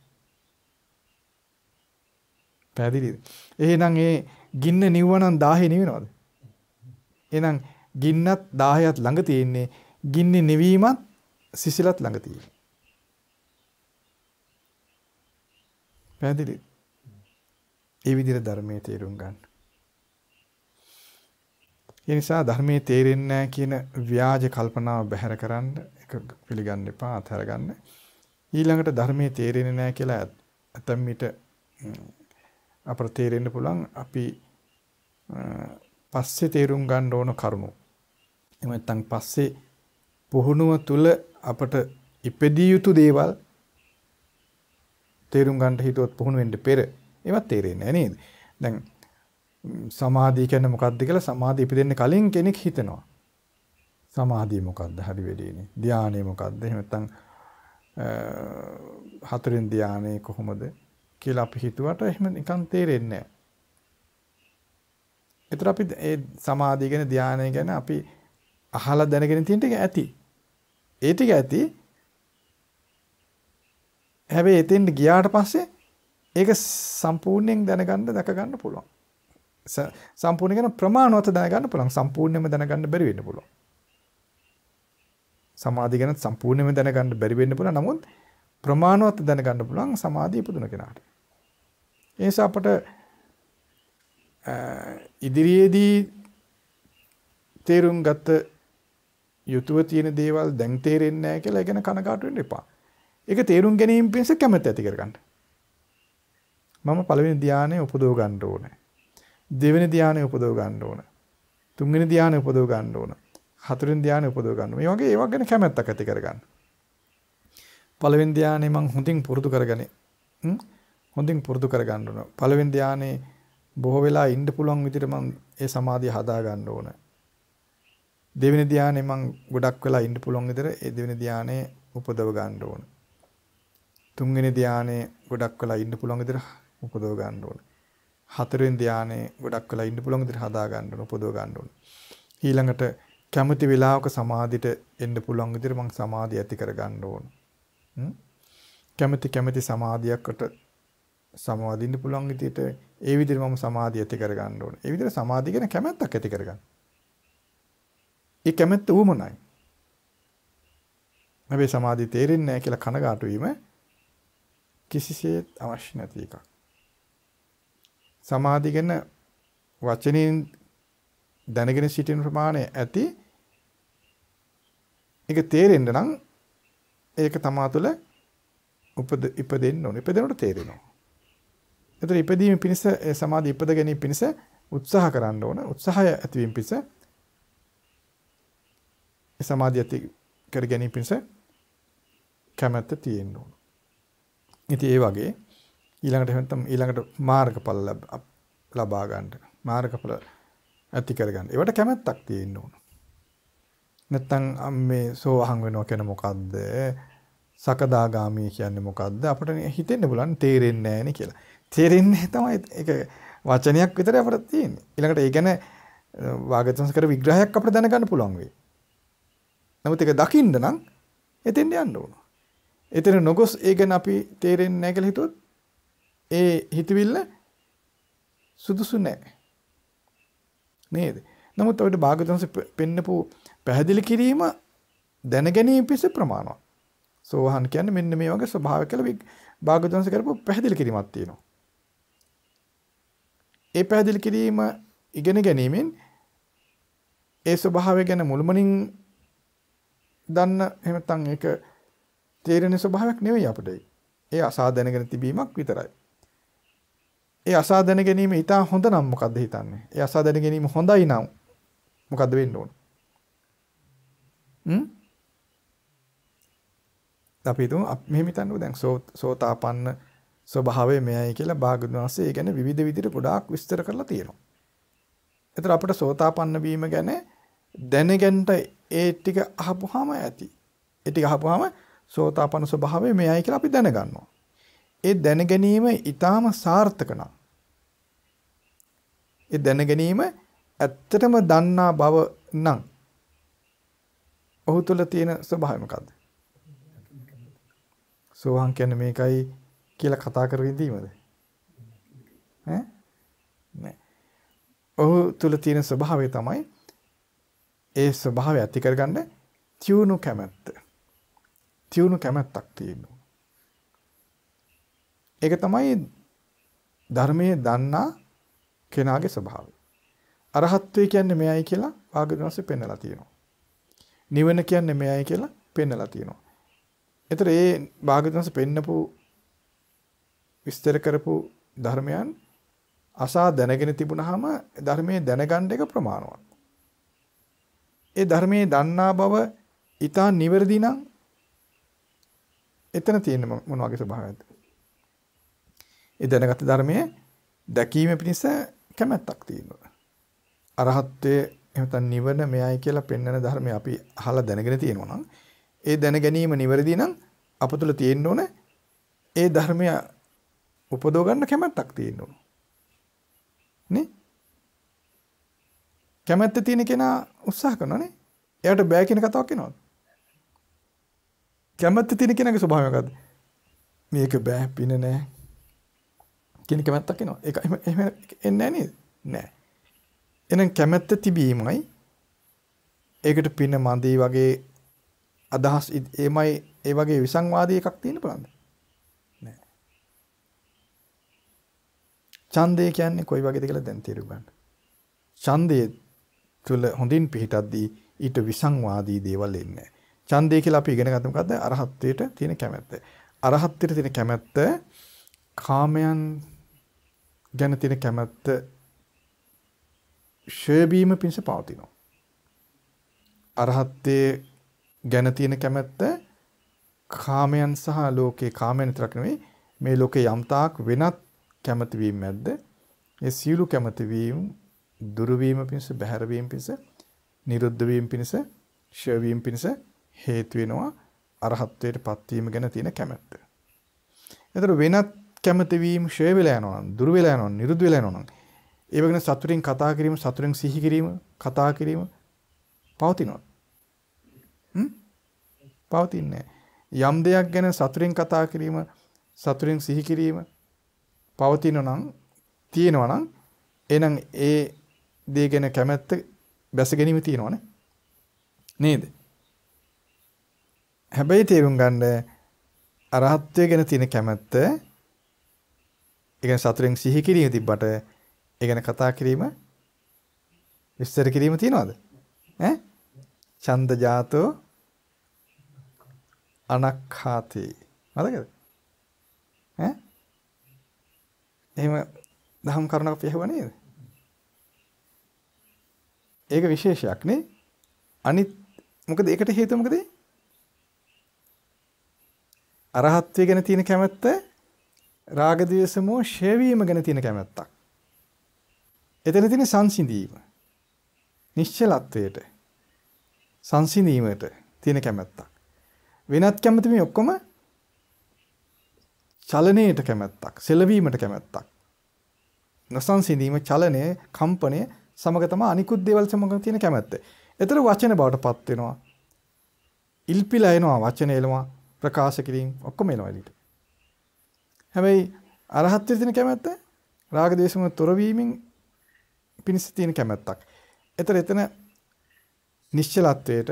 පැහැදිලිද? එහෙනම් ඒ ගින්න නිව්වනම් 1000 නිවෙනවද? එහෙනම් ගින්නත් 1000ත් ළඟ තියෙන්නේ. ගින්නේ නිවීමත් සිසිලත් ළඟ තියෙන්නේ. පැහැදිලිද? ඒ විදිහට ධර්මයේ තේරුම් ගන්න. ඒ නිසා ධර්මයේ තේරෙන්නේ නැහැ කියන ව්‍යාජ කල්පනාව බැහැර කරන්න ඒක පිළිගන්න එපා අත්හැර ගන්න. ඊළඟට ධර්මයේ තේරෙන්නේ නැහැ කියලා ඇතම් විට අපර තේරෙන්න පුළුවන් අපි පස්සේ තේරුම් ගන්න ඕන කරුණු. එහෙම නැත්නම් පස්සේ පුහුණුව තුල අපට ඉපදී යුතු දේවල් තේරුම් ගන්නට හිතුවොත් පුහුණු වෙන්න පෙර ඒවත් තේරෙන්නේ නැහැ නේද? දැන් සමාධිය කියන්නේ මොකක්ද කියලා සමාධිය ඉපදෙන්න කලින් කෙනෙක් හිතනවා. සමාධිය මොකක්ද? හරි වෙලෙන්නේ. ධානය මොකක්ද? එහෙම නැත්නම් හතරෙන් ධානය කොහොමද කියලා අපි හිතුවට එහෙම නිකන් තේරෙන්නේ නැහැ. එතකොට අපි ඒ සමාධිය ගැන ධානය ගැන අපි අහලා දැනගෙන තියෙන ටික ඇති. ඒ ටික ඇති හැබැයි එතෙන්ට ගියාට පස්සේ ඒක සම්පූර්ණයෙන් දැනගන්න දැක ගන්න පුළුවන්. සම්පූර්ණ කියන ප්‍රමාණවත් දැනගන්න පුළුවන්. සම්පූර්ණයෙන්ම දැනගන්න බැරි වෙන්න පුළුවන්. සමාධිය ගැන සම්පූර්ණයෙන්ම දැනගන්න බැරි වෙන්න පුළුවන්. නමුත් ප්‍රමාණවත් දැනගන්න පුළුවන් සමාධිය පුදුන කෙනාට. ඒ නිසා අපට ඉදිරියේදී තේරුම් ගත්ත යුතුව තියෙන දේවල් දැන් තේරෙන්නේ නැහැ කියලා ගැන කනගාටු වෙන්න එපා. ඒක තේරුම් ගැනීම පිණිස කැමැත්ත ඇති කරගන්න. මම පළවෙනි ධානය උපදව ගන්න ඕනේ. දෙවෙනි ධානය උපදව ගන්න ඕනේ. තුන්වෙනි ධානය උපදව ගන්න ඕනේ. හතරවෙනි ධානය උපදව ගන්න. මේ වගේ ඒවා ගැන කැමැත්තක් ඇති කරගන්න. පළවෙනි ධානය මම හොඳින් පුරුදු කරගනේ. හොඳින් පුරුදු කරගන්න ඕන. පළවෙනි ධානයේ බොහෝ වෙලා ඉන්න පුළුවන් විදිහට මම ඒ සමාධිය හදා ගන්න ඕන. දෙවෙනි ධානයේ මම ගොඩක් වෙලා ඉන්න පුළුවන් විදිහට ඒ දෙවෙනි ධානයේ උපදව ගන්න ඕන. තුන්වෙනි ධානයේ ගොඩක් වෙලා ඉන්න පුළුවන් විදිහට උපදව ගන්න ඕනේ. හතරවෙනි ධානයේ ගොඩක් වෙලා ඉන්න පුළුවන් විදිහට හදා ගන්න ඕනේ, උපදව ගන්න ඕනේ. ඊළඟට කැමති වෙලාවක සමාධියට එන්න පුළුවන් විදිහට මං සමාධිය ඇති කර ගන්න ඕනේ. කැමති කැමති සමාධියකට සමාදින්න පුළුවන් විදිහට ඒ විදිහට මම සමාධිය ඇති කර ගන්න ඕනේ. ඒ විදිහට සමාධිය ගැන කැමැත්තක් ඇති කර ගන්න. ඒ කැමැත්ත උමනයි. හැබැයි සමාධිය තේරෙන්නේ නැහැ කියලා කනගාටු වීම කිසිසේත් අවශ්‍ය නැති එකක්. සමාධි ගැන වචනින් දැනගෙන සිටින ප්‍රමාණය ඇති ඒක තේරෙන්න නම් ඒක තමා තුළ උපද ඉපදෙන්න ඕනේ. ඉපදෙනකොට තේරෙනවා. ඒතර ඉපදීම පිණිස සමාධි ඉපද ගැනීම පිණිස උත්සාහ කරන්න ඕන. උත්සාහය ඇතිවීම පිණිස සමාධිය ඇති කර ගැනීම පිණිස කැමැත්ත තියෙන්න ඕන. ඉතින් ඒ වගේ ඊළඟට එහෙම නැත්නම් ඊළඟට මාර්ගඵල ලබා ගන්න මාර්ගඵල ඇති කර ගන්න. ඒවට කැමැත්තක් තියෙන්න ඕන. නැත්නම් මේ සෝහං වෙනවා කියන මොකද්ද? සකදාගාමී කියන්නේ මොකද්ද? අපිට හිතෙන්න බලන්න තේරෙන්නේ නැහැ කියලා. තේරෙන්නේ තමයි ඒක වචනයක් විතරයි අපිට තියෙන්නේ. ඊළඟට ඒ ගැන වාගතුන්ස් කර විග්‍රහයක් අපිට දැනගන්න පුළුවන් වෙයි. නමුත් ඒක දකින්න නම් එතෙන්ට යන්න ඕන. එතන නොගොස් ඒ ගැන අපි තේරෙන්නේ නැහැ කියලා හිතුවොත් ඒ හිතවිල්ල සුදුසු නැහැ. නේද? නමුත් අපිට භාගතුන්ස පෙන්නපු පැහැදිලි කිරීම දැනගැනීම පිස ප්‍රමාණවත්. සෝහන් කියන්නේ මෙන්න මේ වගේ ස්වභාව කියලා භාගතුන්ස කරපු පැහැදිලි කිරීමක් තියෙනවා. ඒ පැහැදිලි කිරීම ඉගෙන ගැනීමෙන් ඒ ස්වභාවය ගැන මුළුමනින් දන්න එහෙම නැත්නම් ඒක තේරෙන ස්වභාවයක් නෙවෙයි අපට. ඒ අසා දැනගෙන තිබීමක් විතරයි. ඒ අසා දැන ගැනීම ඉතා හොඳ නම් මොකද්ද හිතන්නේ? ඒ අසා දැන ගැනීම හොඳයි නම් මොකද්ද වෙන්න ඕන? හ්ම්? අපි හිතමු මෙහෙම හිතන්නකෝ දැන් සෝතාපන්න ස්වභාවය මෙයයි කියලා භාගතුන් වහන්සේ ඒ ගැන විවිධ විදිහට ගොඩාක් විස්තර කරලා තියෙනවා. ඒතර අපිට සෝතාපන්න වීම ගැන දැනගන්න ඒ ටික අහපුවාම ඇති. ඒ ටික අහපුවාම සෝතාපන්න ස්වභාවය මෙයයි කියලා අපි දැනගන්නවා. ඒ දැන ගැනීම ඊටාම සාර්ථක නම් ඒ දැන ගැනීම ඇත්තටම දන්නා බව නම් ඔහු තුල තියෙන ස්වභාවය මොකද්ද? සෝවාන් කියන්නේ මේකයි කියලා කතා කරගෙන දීමද? ඈ? නෑ. ඔහු තුල තියෙන ස්වභාවය තමයි ඒ ස්වභාවය ඇති කරගන්න තියුණු කැමැත්ත. තියුණු කැමැත්තක් තියෙන්න ඒක තමයි ධර්මයේ දන්නා කෙනාගේ ස්වභාවය. අරහත්ත්වය කියන්නේ මෙයයි කියලා වාග්ගනස්සේ පෙන්වලා තියෙනවා. නිවන කියන්නේ මෙයයි කියලා පෙන්වලා තියෙනවා. ඒතර ඒ වාග්ගනස්සේ පෙන්නපු විස්තර කරපු ධර්මයන් අසා දැනගෙන තිබුණාම ධර්මයේ දැනගන්න එක ප්‍රමාණවත්. ඒ ධර්මයේ දන්නා බව ඊට නිවැරදි නම් එතන තියෙන මොන වගේ ස්වභාවයක්ද? ඒ දැනගත ධර්මයේ දැකීම පිණිස කැමැත්තක් තියෙනවා. අරහත්ත්වයේ එහෙම නිවන මෙයයි කියලා පෙන්වන ධර්මය අපි අහලා දැනගෙන තියෙනවා ඒ දැන ගැනීම නිවැරදි නම් අප තුළ තියෙන්න ඕන ඒ ධර්මය උපදව ගන්න කැමැත්තක් තියෙන්න ඕන. නේ? කැමැත්ත තියෙන කෙනා උත්සාහ කරනවා නේ. එයාට බෑ කියන කතාවක් එනවද? කැමැත්ත තියෙන කෙනාගේ ස්වභාවය මොකද්ද? මේක බෑ පින නෑ කියන කැමැත්තක් එනවා. ඒක එහෙම එහෙම එන්නේ නෑ නේද? නෑ. එහෙනම් කැමැත්ත තිබීමයි ඒකට පින මදි වගේ අදහස් එමයි ඒ වගේ විසංවාදී එකක් තියෙන්න බලන්න. නෑ. ඡන්දය කියන්නේ කොයි වගේද කියලා දැන් තේරුම් ගන්න. ඡන්දය තුල හොඳින් පිහිටද්දී ඊට විසංවාදී දේවල් එන්නේ ඡන්දය කියලා අපි ඉගෙන ගත්ත මොකද්ද? අරහත්ත්වයට තියෙන කැමැත්ත. අරහත්ත්වයට තියෙන කැමැත්ත කාමයන් ගැන තියෙන කැමැත්ත ශේබීම පිණිස පවතිනවා. අරහත්ත්වයේ ගැන තියෙන කැමැත්ත කාමයන් සහ ලෝකේ කාමයන් විතරක් නෙවෙයි මේ ලෝකේ යම්තාක් වෙනත් කැමැති වීම මැද්ද ඒ සියලු කැමැති වීම දුරු වීම පිණිස බැහැර වීම පිණිස නිරුද්ධ වීම පිණිස ෂය වීම පිණිස හේතු වෙනවා අරහත්වයට පත්වීම ගැන තියෙන කැමැත්ත. එතකොට වෙනත් කැමැති වීම ෂය වෙලා යනවා නම්, දුර වෙලා යනවා නම්, නිරුද්ධ වෙලා යනවා නම්, ඒව ගැන සතුටින් කතා කිරීම, සතුටින් සිහි කිරීම, කතා කිරීම පවතිනවා. හ්ම්? පවතින්නේ යම් දෙයක් ගැන සතුටින් කතා කිරීම, සතුටින් සිහි කිරීම පවතිනවා නම්, තියෙනවා නම් එහෙනම් ඒ දේ ගැන කැමැත්ත බැස ගැනීම තියෙනවනේ. නේද? හැබැයි තේරුම් ගන්න අරහත්ත්වය ගැන තියෙන කැමැත්ත ඒ කියන්නේ සතුරෙන් සිහි කිරීම තිබ්බට ඒ ගැන කතා කිරීම විස්තර කිරීම තියනවාද ඈ ඡන්ද ජාතෝ අනක්ඛාතේ මතකද ඈ එහෙම දහම් කරුණක් අපි ඇහුවා නේද ඒක විශේෂයක් නේ අනිත් මොකද ඒකට හේතුව මොකද ඒ අරහත්ත්වය ගැන තියෙන කැමැත්ත රාග ද්වේෂ මොහ ගැන තියෙන කැමැත්තක්. එතන තියෙන සංසිඳීම. නිශ්චලත්වයට සංසිඳීමට තියෙන කැමැත්තක්. වෙනත් කැමති මේ ඔක්කොම චලනයේට කැමැත්තක්, සෙලවීමට කැමැත්තක්. නොසංසිඳීම, චලනය, කම්පණය සමග තමයි අනිකුත් දේවල් සමග තියෙන කැමැත්ත. ඒතර වචන බවටපත් වෙනවා. ඉල්පිලා එනවා වචන එළමවා ප්‍රකාශ කිරීම ඔක්කොම එනවා එළියට. හැබැයි අරහත්ත්වයේ තියෙන කැමැත්ත රාග දේශම තොරවීමෙන් පිණිස තියෙන කැමැත්තක්. ඒතර එතන නිශ්චලත්වයට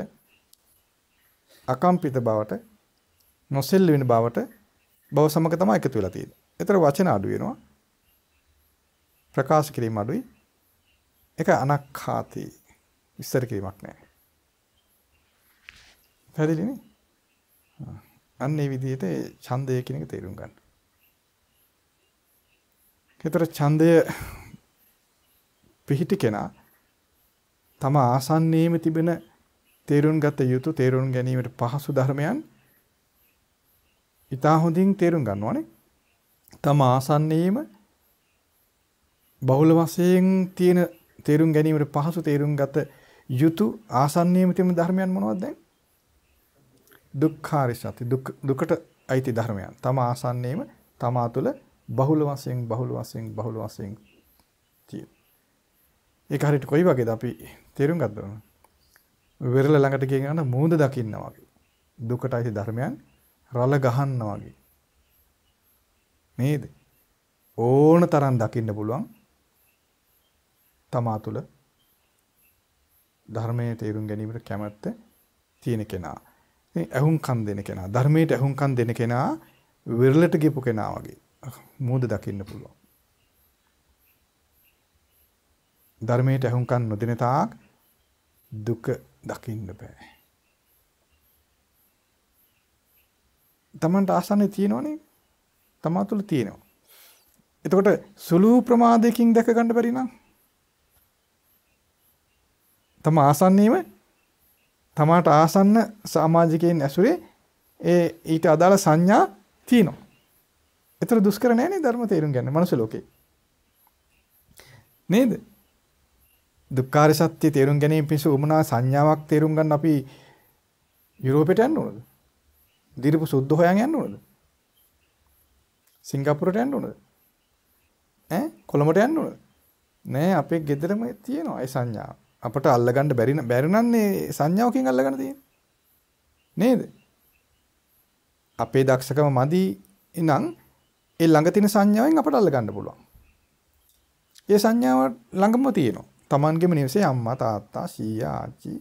අකම්පිත බවට නොසෙල් වෙන බවට බව සමග තමයි එකතු වෙලා තියෙන්නේ. ඒතර වචන අඩු වෙනවා. ප්‍රකාශ කිරීම අඩුයි. ඒක අනක්ඛාති විස්තර කිරීමක් නෑ. පැහැදිලිනේ? ආ අන්න ඒ විදිහට ඡන්දය කියන එක තේරුම් ගන්න. ඒතර ඡන්දය පිහිටි කෙනා තම ආසන්නයේම තිබෙන තේරුම් ගත යුතු තේරුම් ගැනීමට පහසු ධර්මයන් ඊට හොඳින් තේරුම් ගන්නවානේ. තම ආසන්නයේම බහුල වශයෙන් තියෙන තේරුම් ගැනීමට පහසු තේරුම් ගත යුතු ආසන්නයේම තිබෙන ධර්මයන් මොනවද දැන්? දුක්ඛාරි සත්‍ය දුක් දුකට අයිති ධර්මයන්. තම ආසන්නයේම තමා තුළ බහුල වශයෙන් බහුල වශයෙන් බහුල වශයෙන් තියෙන. ඒක හරියට කොයි වගේද අපි තේරුම් ගන්නවද? වෙරළ ළඟට ගියගෙන යන මූද දකින්නවා වගේ. දුකට අයිති ධර්මයන් රළ ගහන්නවා වගේ. නේද? ඕන තරම් දකින්න පුළුවන් තමා තුළ ධර්මයේ තේරුම් ගැනීමට කැමැත්ත තියෙන කෙනා. ඇහුම්කන් දෙන කෙනා ධර්මයට ඇහුම්කන් දෙන කෙනා විරලට ගිපු කෙනා වගේ මෝද දකින්න පුළුවන්. ධර්මයට ඇහුම්කන් නොදෙන තාක් දුක දකින්න බෑ. තමන්ට ආසන්නේ තියෙනවනේ. තමා තුල තියෙනවා. එතකොට සුළු ප්‍රමාදයකින් දැක ගන්න බැරි නම් තම ආසන්නේම තමාට ආසන්න සමාජිකයන් ඇසුරේ ඒ ඊට අදාළ සංඥා තියෙනවා. ඒතර දුෂ්කර නෑනේ ධර්ම තේරුම් ගන්න මනුස්ස ලෝකේ. නේද? දුක්ඛාර සත්‍ය තේරුම් ගැනීම පිණිස උමනා සංඥාවක් තේරුම් ගන්න අපි යුරෝපෙට යන්න ඕනද? දිරපු සුද්ධ හොයන් යන්න ඕනද? සිංගප්පූරට යන්න ඕනද? ඈ කොළඹට යන්න ඕනද? නෑ අපේ ගෙදරම තියෙනවා ඒ සංඥාව. අපට අල්ලගන්න බැරි බැරිනන්නේ සංඥාවකින් අල්ලගන්න තියෙන. නේද? අපේ දක්ෂකම මදි නම් ඒ ළඟ තියෙන සංඥාවෙන් අපට අල්ලගන්න පුළුවන්. ඒ සංඥාව ළඟම තියෙනවා. Tamanගෙම නිවසේ අම්මා තාත්තා සීයා ආච්චි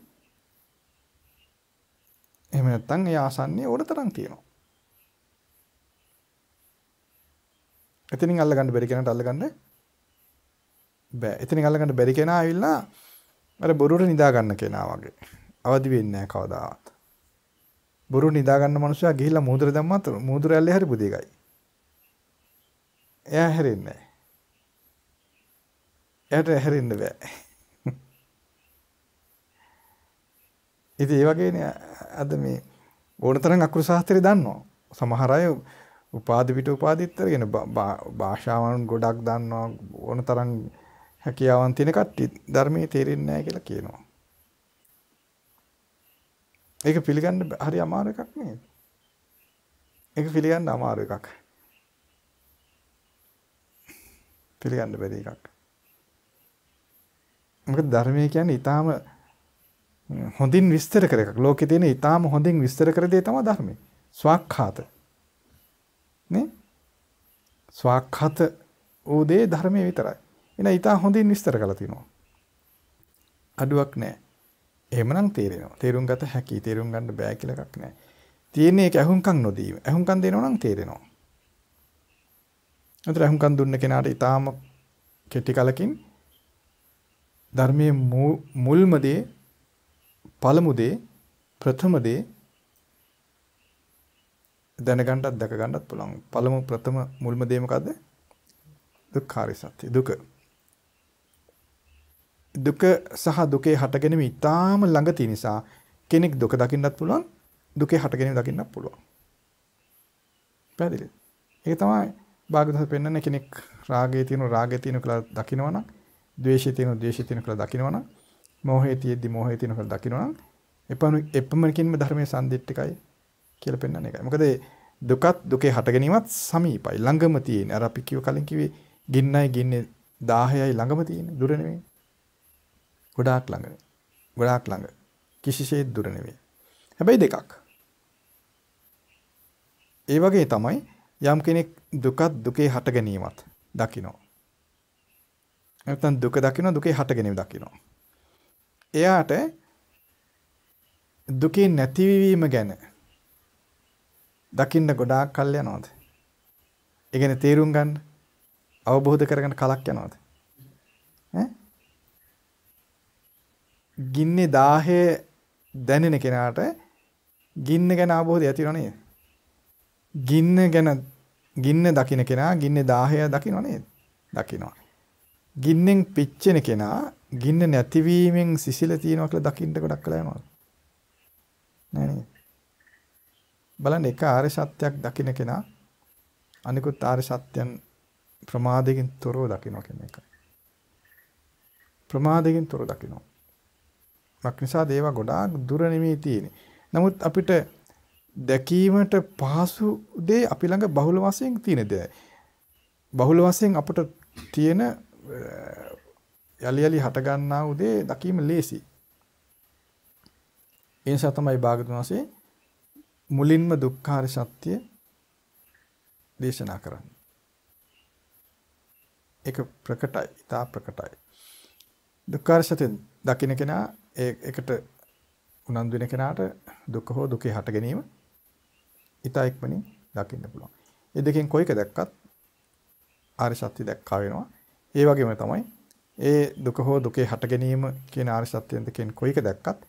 එහෙම නැත්නම් ඒ ආසන්නේ ඕනතරම් තියෙනවා. එතනින් අල්ලගන්න බැරි කෙනාට අල්ලගන්න බෑ. එතනින් අල්ලගන්න බැරි කෙනා ආවිල්ලා අර බොරුවට නිදාගන්න කෙනා වගේ. අවදි වෙන්නේ නැහැ කවදාවත්. බොරු නිදාගන්න මනුස්සයා ගිහිල්ලා මූදුර දැම්මත් මූදුර ඇල්ලේ හරි පුදේකයි. එයා හැරෙන්නේ නැහැ. එයාට හැරෙන්න බෑ. ඉතින් ඒ වගේනේ අද මේ ඕනතරම් අකුරු සාහිත්‍යය දන්නවා. සමහර අය උපාධි පිට උපාධිත් අරගෙන භාෂාවන් ගොඩක් දන්නවා ඕනතරම් හැකියාවන් තියෙන කට්ටිය ධර්මයේ තේරෙන්නේ නැහැ කියලා කියනවා. ඒක පිළිගන්න හරි අමාරු එකක් නේද? ඒක පිළිගන්න අමාරු එකක්. පිළිගන්න බැරි එකක්. මොකද ධර්මය කියන්නේ ඊටාම හොඳින් විස්තර කර එකක්. ලෝකේ තියෙන ඊටාම හොඳින් විස්තර කර දේ තමයි ධර්මය. ස්වාක්ඛාත. නේ? ස්වාක්ඛාත ඌ දේ ධර්මයේ විතරයි. එන ඉතා හොඳින් විස්තර කරලා තිනවා. අඩුවක් නැහැ. එහෙමනම් තේරෙනවා. තේරුම් ගත හැකි. තේරුම් ගන්න බෑ කියලා එකක් නැහැ. තියෙන්නේ ඒක ඇහුම්කන් නොදීම. ඇහුම්කන් දෙනවා නම් තේරෙනවා. අතර ඇහුම්කන් දුන්න කෙනාට ඉතාම කෙටි කලකින් ධර්මයේ මුල්ම දේ පළමු දේ ප්‍රථම දේ දැනගන්නත් දැක ගන්නත් පුළුවන්. පළමු ප්‍රථම මුල්ම දේ මොකද්ද? දුක්ඛාරිය සත්‍ය. දුක. දුක සහ දුකේ හටගැනීම ඉතාම ළඟ තියෙන නිසා කෙනෙක් දුක දකින්නත් පුළුවන් දුකේ හටගැනීම දකින්නත් පුළුවන්. පැහැදිලිද? ඒක තමයි භාගදහස පෙන්වන්නේ කෙනෙක් රාගයේ තියෙන රාගයේ තියෙන කියලා දකිනවනම් ද්වේෂයේ තියෙන ද්වේෂයේ තියෙන කියලා දකිනවනම් මෝහයේ තියෙද්දි මෝහයේ තියෙන කියලා දකිනවනම් එපමණ එපමණකින්ම ධර්මයේ සම්දිට්ඨිකයි කියලා පෙන්වන්නේ ඒකයි. මොකද දුකත් දුකේ හටගැනීමත් සමීපයි ළඟම තියෙන. අර අපි කිව්ව කලින් කිව්වේ ගින්නයි ගින්නේ 1000යි ළඟම තියෙන. දුර නෙමෙයි. ගොඩාක් ළඟ. ගොඩාක් ළඟ. කිසිසේත් දුර නෙවෙයි. හැබැයි දෙකක්. ඒ වගේ තමයි යම් කෙනෙක් දුකත් දුකේ හට ගැනීමත් දකිනවා. නැත්නම් දුක දකිනවා දුකේ හට ගැනීම දකිනවා. එයාට දුකේ නැතිවීම ගැන දකින්න ගොඩාක් කල් යනවාද? ඒ කියන්නේ තේරුම් ගන්න අවබෝධ කරගන්න කලක් යනවාද? ගින්නේ දාහය දැනෙන කෙනාට ගින්න ගැන අවබෝධය ඇතිවෙනව නේද? ගින්න ගැන ගින්න දකින්න කෙනා ගින්නේ දාහය දකින්නව නේද? දකින්නවා. ගින්නෙන් පිච්චෙන කෙනා ගින්න නැතිවීමෙන් සිසිල තියෙනවා කියලා දකින්න ගොඩක් කල යනවා. නෑ නේද? බලන්න එක ආර්ය සත්‍යයක් දකින්න කෙනා අනිකුත් ආර්ය සත්‍යයන් ප්‍රමාදයෙන් තොරව දකින්න කෙනෙක්. ප්‍රමාදයෙන් තොරව දකින්න. ක් නිසා දේවා ගොඩාක් දුර නෙමෙයි තියෙන්නේ. නමුත් අපිට දැකීමට පහසු දේ අපි ළඟ බහුල වශයෙන් තියෙන දේ. බහුල වශයෙන් අපට තියෙන යලි යලි හට ගන්නා වූ දේ දැකීම ලේසි. ඒ නිසා තමයි භාගතුන් වහන්සේ මුලින්ම දුක්ඛාර සත්‍ය දේශනා කරන්නේ. ඒක ප්‍රකටයි, ඉතා ප්‍රකටයි. දුක්ඛාර සත්‍ය දකින්න කෙනා ඒකට උනන්දු වෙන කෙනාට දුක හෝ දුකේ හට ගැනීම ඊතා ඉක්මනින් දකින්න පුළුවන්. ඒ දෙකෙන් කොයික දැක්කත් ආර්ය සත්‍ය දැක්කා වෙනවා. ඒ වගේම තමයි ඒ දුක හෝ දුකේ හට ගැනීම කියන ආර්ය සත්‍යයෙන් දෙකෙන් කොයික දැක්කත්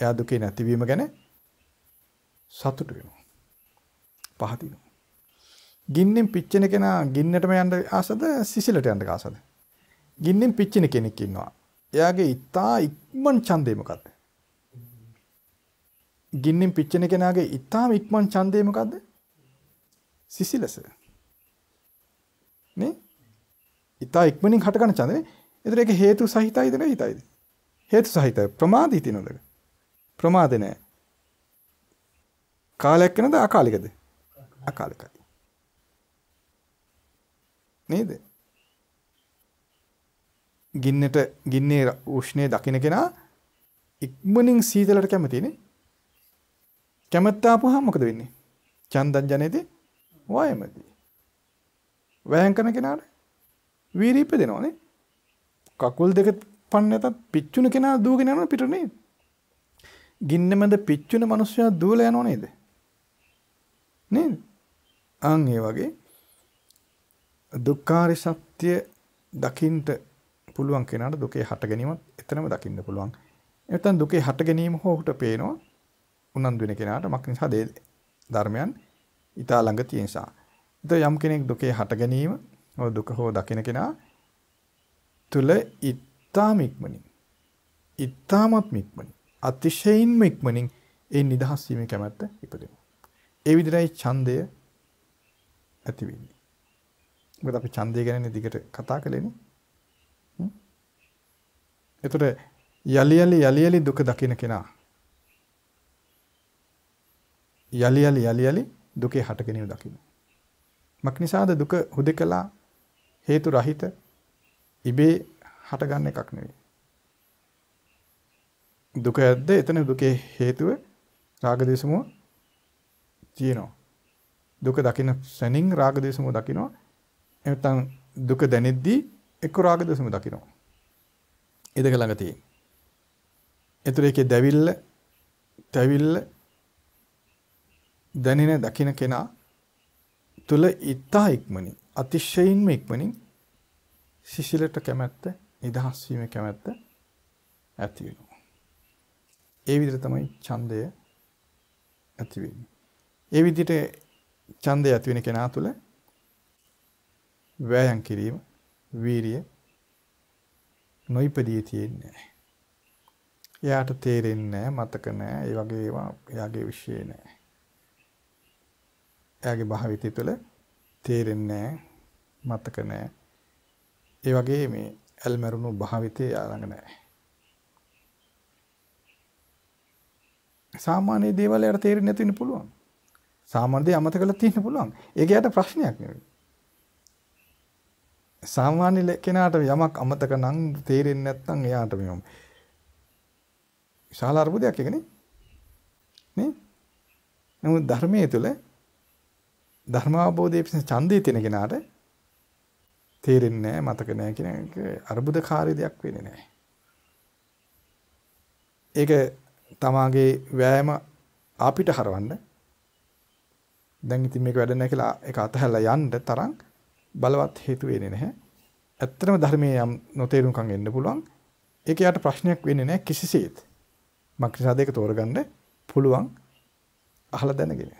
එයා දුකේ නැතිවීම ගැන සතුටු වෙනවා. පහතිනවා. ගින්නෙන් පිච්චෙන කෙනා ගින්නටම යන්න ආසද සිසිලට යන්න ආසද? ගින්නෙන් පිච්චෙන කෙනෙක් ඉන්නවා. එයාගේ ඉතා ඉක්මන් ඡන්දේ මොකද්ද? ගින්නෙන් පිච්චෙන කෙනාගේ ඉතාම ඉක්මන් ඡන්දේ මොකද්ද? සිසිලස. නේ? ඉතා ඉක්මනින් හටගන්න ඡන්දනේ. ඒතර ඒක හේතු සහිතයිද නැහිතයිද? හේතු සහිතයි. ප්‍රමාදී තිනොලක. ප්‍රමාද නැහැ. කාලයක් වෙනද අකාලිකද? අකාලිකයි. නේද? ගින්නට ගින්නේ උෂ්ණය දකින කෙනා ඉක්මනින් සීතලට කැමතිනේ. කැමැත්ත ආපුවාම මොකද වෙන්නේ? චන්දං ජනේති වායමති. වෑයම් කරන කෙනාට වීර්ය ඉපදෙනවානේ. කකුල් දෙක පන්න නැතත් පිච්චුන කෙනා දුවගෙන යනවා පිට නේද? ගින්න මැද පිච්චුන මිනිස්සයා දුවලා යනව නේද? නේද? අන් ඒ වගේ දුක්ඛාරි සත්‍ය දකින්ට පුළුවන් කෙනාට දුකේ හට ගැනීමත් එතනම දකින්න පුළුවන්. නැත්නම් දුකේ හට ගැනීම හෝ ඔහුට පේනවා උනන්දු වෙන කෙනාට මක් නිසා දේ ධර්මයන් ඊටා ළඟ තියෙන නිසා. ඒතර යම් කෙනෙක් දුකේ හට ගැනීම හෝ දුක හෝ දකින කෙනා තුල ඊටාම ඉක්මනින් ඊටාමත් ඉක්මනින් අතිශයින්ම ඉක්මනින් ඒ නිදහස් වීමේ කැමැත්ත ඉපදෙනවා. ඒ විදිහටයි ඡන්දය ඇති වෙන්නේ. මොකද අපි ඡන්දය ගැන දිගට කතා කළේනේ. එතකොට යලි යලි යලි යලි දුක දකින්න කෙනා යලි යලි යලි යලි දුකේ හට ගැනීම දකින්න. මක් නිසාද දුක හුදකලා හේතු රහිත ඉබේ හටගන්න එකක් නෙවෙයි. දුක ඇද්ද එතන දුකේ හේතුව රාග දේශමෝ තියෙනවා. දුක දකින සැනින් රාග දේශමෝ දකිනවා. එතන දුක දැනෙද්දී එක්ක රාග දේශමෝ දකිනවා. ඉදක ළඟ තියෙන්නේ. ඒතර ඒකේ දැවිල්ල, තැවිල්ල දැනෙන දකින කෙනා තුල ඊතා ඉක්මනින් අතිශයින්ම ඉක්මනින් සිසිලට කැමැත්ත, නිදහස් වීමේ කැමැත්ත ඇති වෙනවා. ඒ විදිහට තමයි ඡන්දය ඇති වෙන්නේ. ඒ විදිහට ඡන්දය ඇති වෙන කෙනා තුල වෑයම් කිරීම, වීරිය, නොයිපදී තියෙන්නේ. එයාට තේරෙන්නේ මතක නෑ. ඒ වගේ ඒවා එයාගේ විශ්ේ නෑ. එයාගේ භාවිතය තුළ තේරෙන්නේ මතක නෑ. ඒ වගේ මේ ඇල්මරුණු භාවිතය ළඟ නෑ. සාමාන්‍ය දේවල් එයාට තේරෙන්නේ නැති වෙන්න පුළුවන්. සාමාන්‍ය දේ අමතක කරලා තියෙන්න පුළුවන්. ඒක එයාට ප්‍රශ්නයක් නෙවෙයි. සාමාන්‍ය කෙනාට යමක් අමතක නම් තේරෙන්නේ නැත්නම් එයාට මේ විශාල අර්බුදයක් එකනේ නේ නමුත් ධර්මයේ තුල ධර්ම අවබෝධයේ පිසින් ඡන්දය තියෙන කෙනාට තේරෙන්නේ නැහැ මතක නැහැ කියන එක අර්බුදකාරී දෙයක් වෙන්නේ නැහැ ඒක තමාගේ වෑයම අපිට හරවන්න දැන් ඉතින් මේක වැඩ නැහැ කියලා ඒක අතහැරලා යන්න තරම් බලවත් හේතු වෙන්නේ නැහැ. ඇත්තටම ධර්මයේ යම් නොතේරුම්කම් එන්න පුළුවන්. ඒක යාට ප්‍රශ්නයක් වෙන්නේ නැහැ කිසිසේත්. මක්නිසාද ඒක තෝරගන්න පුළුවන් අහලා දැනගෙන.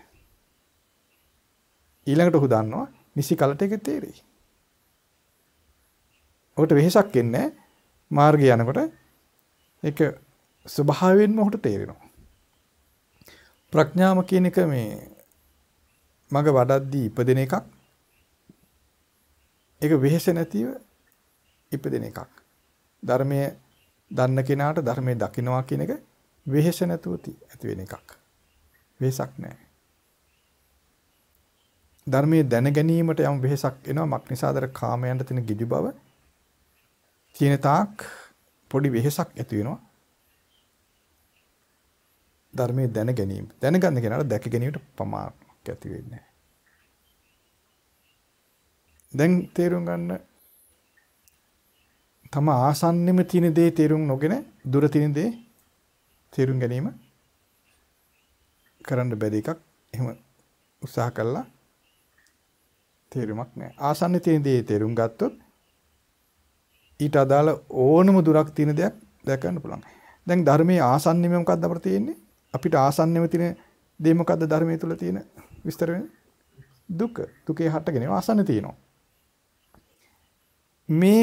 ඊළඟට ඔහු දන්නවා නිසි කලට ඒක තේරෙයි. ඔහුට වෙහෙසක් එන්නේ මාර්ගය යනකොට ඒක ස්වභාවයෙන්ම ඔහුට තේරෙනවා. ප්‍රඥාව කියන එක මේ මග වඩද්දී ඉපදෙන එකක් ඒක වෙහෙස නැතිව ඉපදෙන එකක්. ධර්මයේ දන්න කෙනාට ධර්මයේ දකිනවා කියන එක වෙහෙස නැතුව ඇති වෙන එකක්. වෙහසක් නැහැ. ධර්මයේ දැන ගැනීමට යම් වෙහසක් එනවා මක් නිසාදර කාමයන්ට තියෙන gidi බව තියෙන තාක් පොඩි වෙහසක් ඇති වෙනවා. ධර්මයේ දැන ගැනීම. දැනගන්න කෙනාට දැක ගැනීමට පමාවක් ඇති වෙන්නේ නැහැ. දැන් තේරුම් ගන්න තම ආසන්නෙම තියෙන දේ තේරුම් නොගෙන දුර තියෙන දේ තේරුම් ගැනීම කරන්න බැරි එකක් එහෙම උත්සාහ කළා තේරුමක් නැහැ ආසන්නේ තියෙන දේ තේරුම් ගත්තොත් ඊට අදාළ ඕනම දුරක් තියෙන දෙයක් දැක ගන්න පුළුවන් දැන් ධර්මයේ ආසන්නෙම මොකක්ද අපිට තියෙන්නේ අපිට ආසන්නෙම තියෙන දේ මොකක්ද ධර්මයේ තුල තියෙන විස්තර වෙන්නේ දුක දුකේ හටගෙන ආසන්න තියෙනවා මේ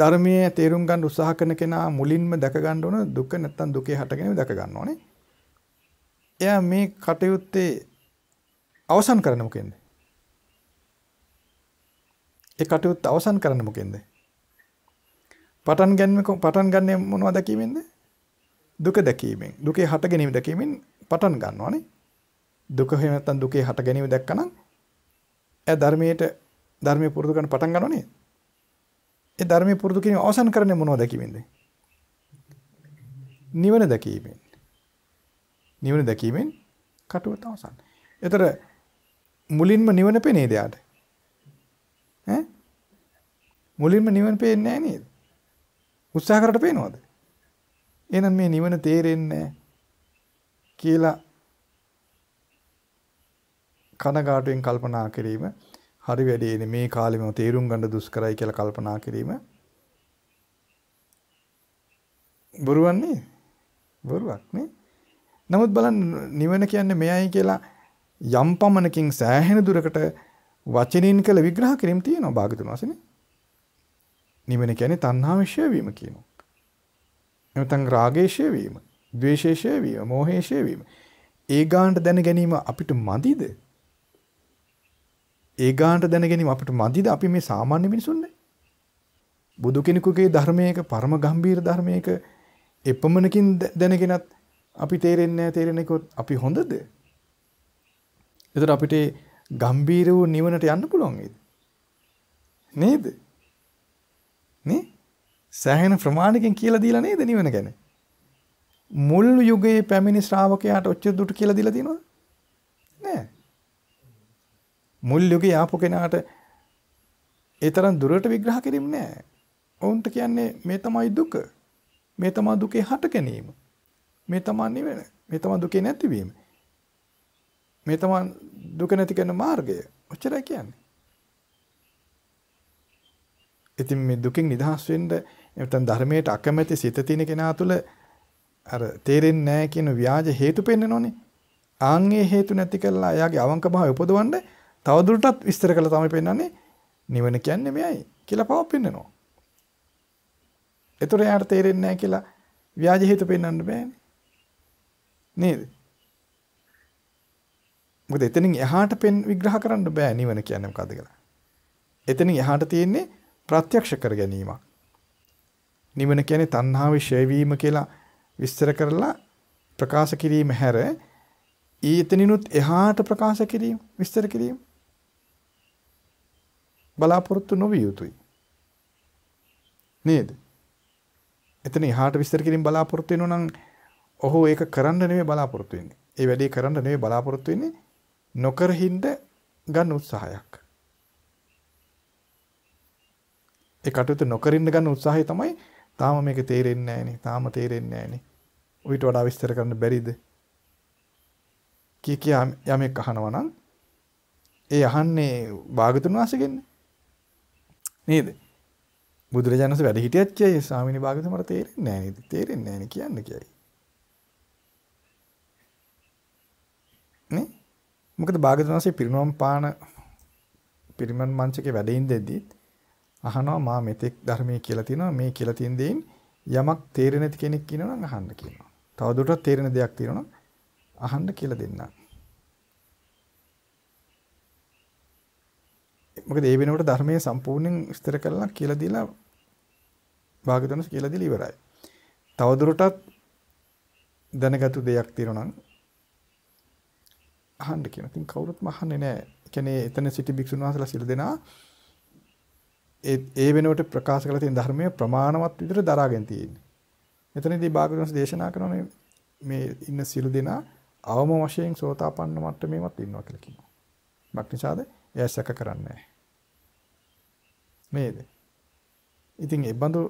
ධර්මයේ තේරුම් ගන්න උත්සාහ කරන කෙනා මුලින්ම දැක ගන්න ඕන දුක නැත්තම් දුකේ හටගෙන දැක ගන්න ඕනේ. එයා මේ කටයුත්තේ අවසන් කරන්න මොකෙන්ද? ඒ කටයුත්ත අවසන් කරන්න මොකෙන්ද? පටන් ගැනීම පටන් ගන්නෙ මොනවද දැකීමෙන්ද? දුක දැකීමෙන්. දුකේ හට ගැනීම දැකීමෙන් පටන් ගන්නවානේ. දුක එහෙම නැත්තම් දුකේ හට ගැනීම දැක්කනම් එයා ධර්මයට ධර්මයේ පුරුදු කරන පටන් ගන්නවනේ. ඒ ධර්මයේ පුරුදු කිරීම අවසන් කරන්නේ මොනවද දැකීමෙන්ද? නිවන දැකීමෙන්. නිවන දැකීමෙන් කටුවත අවසන්. ඒතර මුලින්ම නිවන පෙනේද යාට? ඈ? මුලින්ම නිවන පේන්නේ නැහැ නේද? උත්සාහ කරලා පේනවද? එහෙනම් මේ නිවන තේරෙන්නේ කියලා කනගාටුවෙන් කල්පනා කිරීම හරි වැඩේනේ මේ කාලෙම තේරුම් ගන්න දුෂ්කරයි කියලා කල්පනා කිරීම බොරුවන්නේ බොරුවක් නේ නමුත් බලන්න නිවන කියන්නේ මෙයයි කියලා යම් පමණකින් සෑහෙන දුරකට වචනින් කළ විග්‍රහ කිරීම තියෙනවා භාගතුන් වහන්සේනේ නිවන කියන්නේ තණ්හා විශ්ය වීම කියනවා එතන රාගේශය වීම ද්වේෂේශය වීම මෝහේශය වීම ඒ ගානට දැන ගැනීම අපිට මදිද ඒ ගානට දැනගැනීම අපිට මදිද අපි මේ සාමාන්‍ය මිනිසුන්නේ? බුදු කෙනෙකුගේ ධර්මයක පරම ගම්බීර ධර්මයක එපමණකින් දැනගෙනත් අපි තේරෙන්නේ නැහැ තේරෙන්නේ අපි හොඳද? එතකොට අපිට ගම්බීර වූ නිවනට යන්න පුළුවන් නේද? නේ? සෑහෙන ප්‍රමාණකින් කියලා දීලා නේද නිවන ගැන? මුල් යුගයේ පැමිණි ශ්‍රාවකයාට ඔච්චර දුට කියලා දීලා තියෙනවද? නෑ. මුල් යුගයේ ආපු කෙනාට ඒ තරම් දුරට විග්‍රහ කිරීම නෑ. ඔවුන්ට කියන්නේ මේ තමයි දුක. මේ තමයි දුකේ හට ගැනීම. මේ තමයි නිවන. මේ තමයි දුකේ නැතිවීම. මේ තමයි දුක නැති කරන මාර්ගය. ඔච්චරයි කියන්නේ. ඉතින් මේ දුකෙන් නිදහස් වෙන්න නැත්නම් ධර්මයට අකමැති සිත තියෙන කෙනා තුළ අර තේරෙන්නේ නැහැ කියන ව්‍යාජ හේතු පෙන්නනෝනේ. ආන්ගේ හේතු නැති කරලා එයාගේ අවංක භාවය උපදවන්නේ තවදුරටත් විස්තර කළ තමයි පෙන්වන්නේ නිවන කියන්නේ මෙයයි කියලා පව පෙන්නනවා. ඒතර යාට තේරෙන්නේ නැහැ කියලා ව්‍යාජ හේතු පෙන්වන්න බෑනේ. නේද? මොකද එතනින් එහාට පෙන් විග්‍රහ කරන්න බෑ නිවන කියන්නේ මොකද්ද කියලා. එතනින් එහාට තියෙන්නේ ප්‍රත්‍යක්ෂ කර ගැනීමක්. නිවන කියන්නේ තණ්හාවේ ෂේවීම කියලා විස්තර කරලා ප්‍රකාශ කිරීම හැර ඊ එතනිනුත් එහාට ප්‍රකාශ කිරීම විස්තර කිරීම බලාපොරොත්තු නොවිය යුතුයි. නේද? එතන එහාට විස්තර කිරීම බලාපොරොත්තු වෙනවා නම් ඔහු ඒක කරන්න නෙමෙයි බලාපොරොත්තු වෙන්නේ. ඒ වැඩේ කරන්න නෙමෙයි බලාපොරොත්තු වෙන්නේ. නොකර හින්ද ගන්න උත්සාහයක්. ඒ කටයුතු නොකරින්න ගන්න උත්සාහය තමයි තාම මේක තේරෙන්නේ නැහෙනේ. තාම තේරෙන්නේ නැහෙනේ. ඊට වඩා විස්තර කරන්න බැරිද? කී කියා යමෙක් අහනවා නම් ඒ අහන්නේ භාගතුන් වහන්සේගෙන්නේ. නේද? බුදුරජාණන් වහන්සේ වැඩ හිටියත් කියයි ස්වාමිනී භාගතුමා මට තේරෙන්නේ නැහැ නේද? තේරෙන්නේ නැහැ නේ කියන්න කියයි. නේ? මොකද භාගතුමා වහන්සේ පිරිනොම් පාන පිරිමන් මංචකේ වැඩ ඉඳෙද්දී අහනවා මා මෙතෙක් ධර්මයේ කියලා තියෙනවා මේ කියලා තියෙන දෙයින් යමක් තේරෙන්නේ නැති කෙනෙක් ඉන්නවනම් අහන්න කියනවා. තවදුරටත් තේරෙන දෙයක් තියෙනවනම් අහන්න කියලා දෙන්නම්. මොකද ඒ වෙනකොට ධර්මයේ සම්පූර්ණයෙන් විස්තර කරලා කියලා දීලා භාග්‍යවතුන්ස් කියලා දීලා ඉවරයි. තවදුරටත් දැනගතු දෙයක් තියෙනවා නම් අහන්න කියන. ඉතින් කවුරුත් මහන්නේ නැහැ. කියන්නේ එතන සිටි භික්ෂුන් වහන්සේලා සිල් දෙනා ඒ ඒ වෙනුවට ප්‍රකාශ කරලා තියෙන ධර්මයේ ප්‍රමාණවත් විදිහට දරාගෙන තියෙන්නේ. එතනදී භාග්‍යවතුන්ස් දේශනා කරන මේ ඉන්න සිල් දෙනා අවම වශයෙන් සෝතාපන්න මට්ටමේවත් ඉන්නවා කියලා කියනවා. මක් නිසාද? එයා සැක කරන්නේ නේද? ඉතින් ඒ බඳු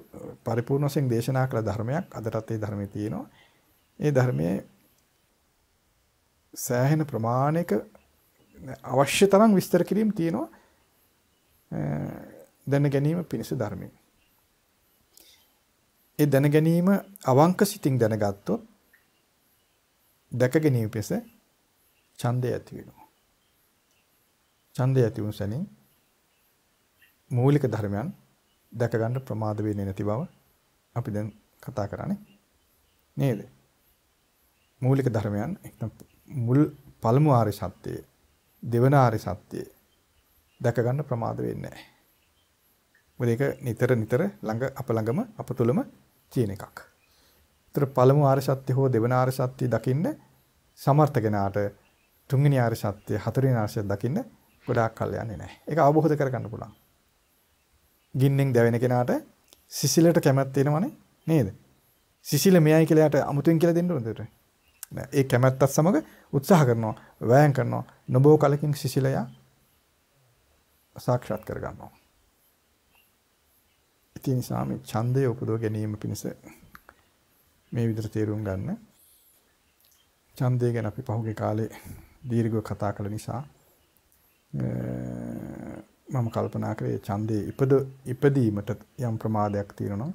පරිපූර්ණ වශයෙන් දේශනා කළ ධර්මයක් අදටත් ඒ ධර්මයේ තියෙනවා. ඒ ධර්මයේ සෑහෙන ප්‍රමාණයක අවශ්‍ය තරම් විස්තර කිරීම තියෙනවා. දැන ගැනීම පිණිස ධර්මයේ. ඒ දැන ගැනීම අවංක සිතින් දැනගත්තොත් දැක ගැනීම පිණිස ඡන්දය ඇති වෙනවා. ඡන්දය ඇති වුණු සැනින් මූලික ධර්මයන් දැක ගන්න ප්‍රමාද වෙන්නේ නැති බව අපි දැන් කතා කරන්නේ නේද? මූලික ධර්මයන් එක්නම් මුල් පළමු ආරි සත්‍යය දෙවන ආරි සත්‍යය දැක ගන්න ප්‍රමාද වෙන්නේ නැහැ. මොකද ඒක නිතර නිතර ළඟ අප ළඟම අප තුළම තියෙන එකක්. ඒතර පළමු ආර්ය සත්‍ය හෝ දෙවන ආර්ය සත්‍ය දකින්න සමර්ථ කෙනාට තුන්වෙනි ආර්ය සත්‍ය හතරවෙනි ආර්ය සත්‍ය දකින්න ගොඩාක් කල් යන්නේ නැහැ. ඒක අවබෝධ කරගන්න පුළුවන්. ගින්නෙන් දැවෙන කෙනාට සිසිලට කැමැත් එනවනේ නේද? සිසිල මෙයයි කියලා යට අමුතුවෙන් කියලා දෙන්න ඕනද උටේ? ඒ කැමැත්තත් සමග උත්සාහ කරනවා, වෑයම් කරනවා. නොබෝ කලකින් සිසිලය සාක්ෂාත් කරගන්නවා. ඉතින් නිසා මේ ඡන්දය උපදව ගැනීම පිණිස මේ විදිහට තේරුම් ගන්න. ඡන්දය ගැන අපි පහුගිය කාලේ දීර්ඝව කතා කළ නිසා මම කල්පනා කරේ ඡන්දේ ඉපද ඉපදීමට යම් ප්‍රමාදයක් තියෙනවා.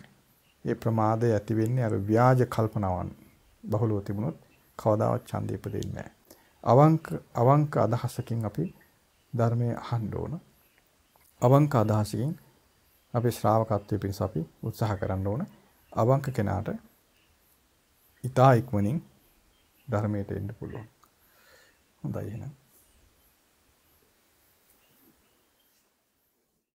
ඒ ප්‍රමාදය ඇති වෙන්නේ අර ව්‍යාජ කල්පනාවන් බහුලව තිබුණොත් කවදාවත් ඡන්දේ ඉපදෙන්නේ නැහැ. අවංක අවංක අදහසකින් අපි ධර්මයේ අහන්න ඕන. අවංක අදහසකින් අපේ ශ්‍රාවකත්වයේ පිණිස අපි උත්සාහ කරන්න ඕන අවංක කෙනාට ඊතා ඉක්මනින් ධර්මයට එන්න පුළුවන්. හොඳයි එහෙනම්.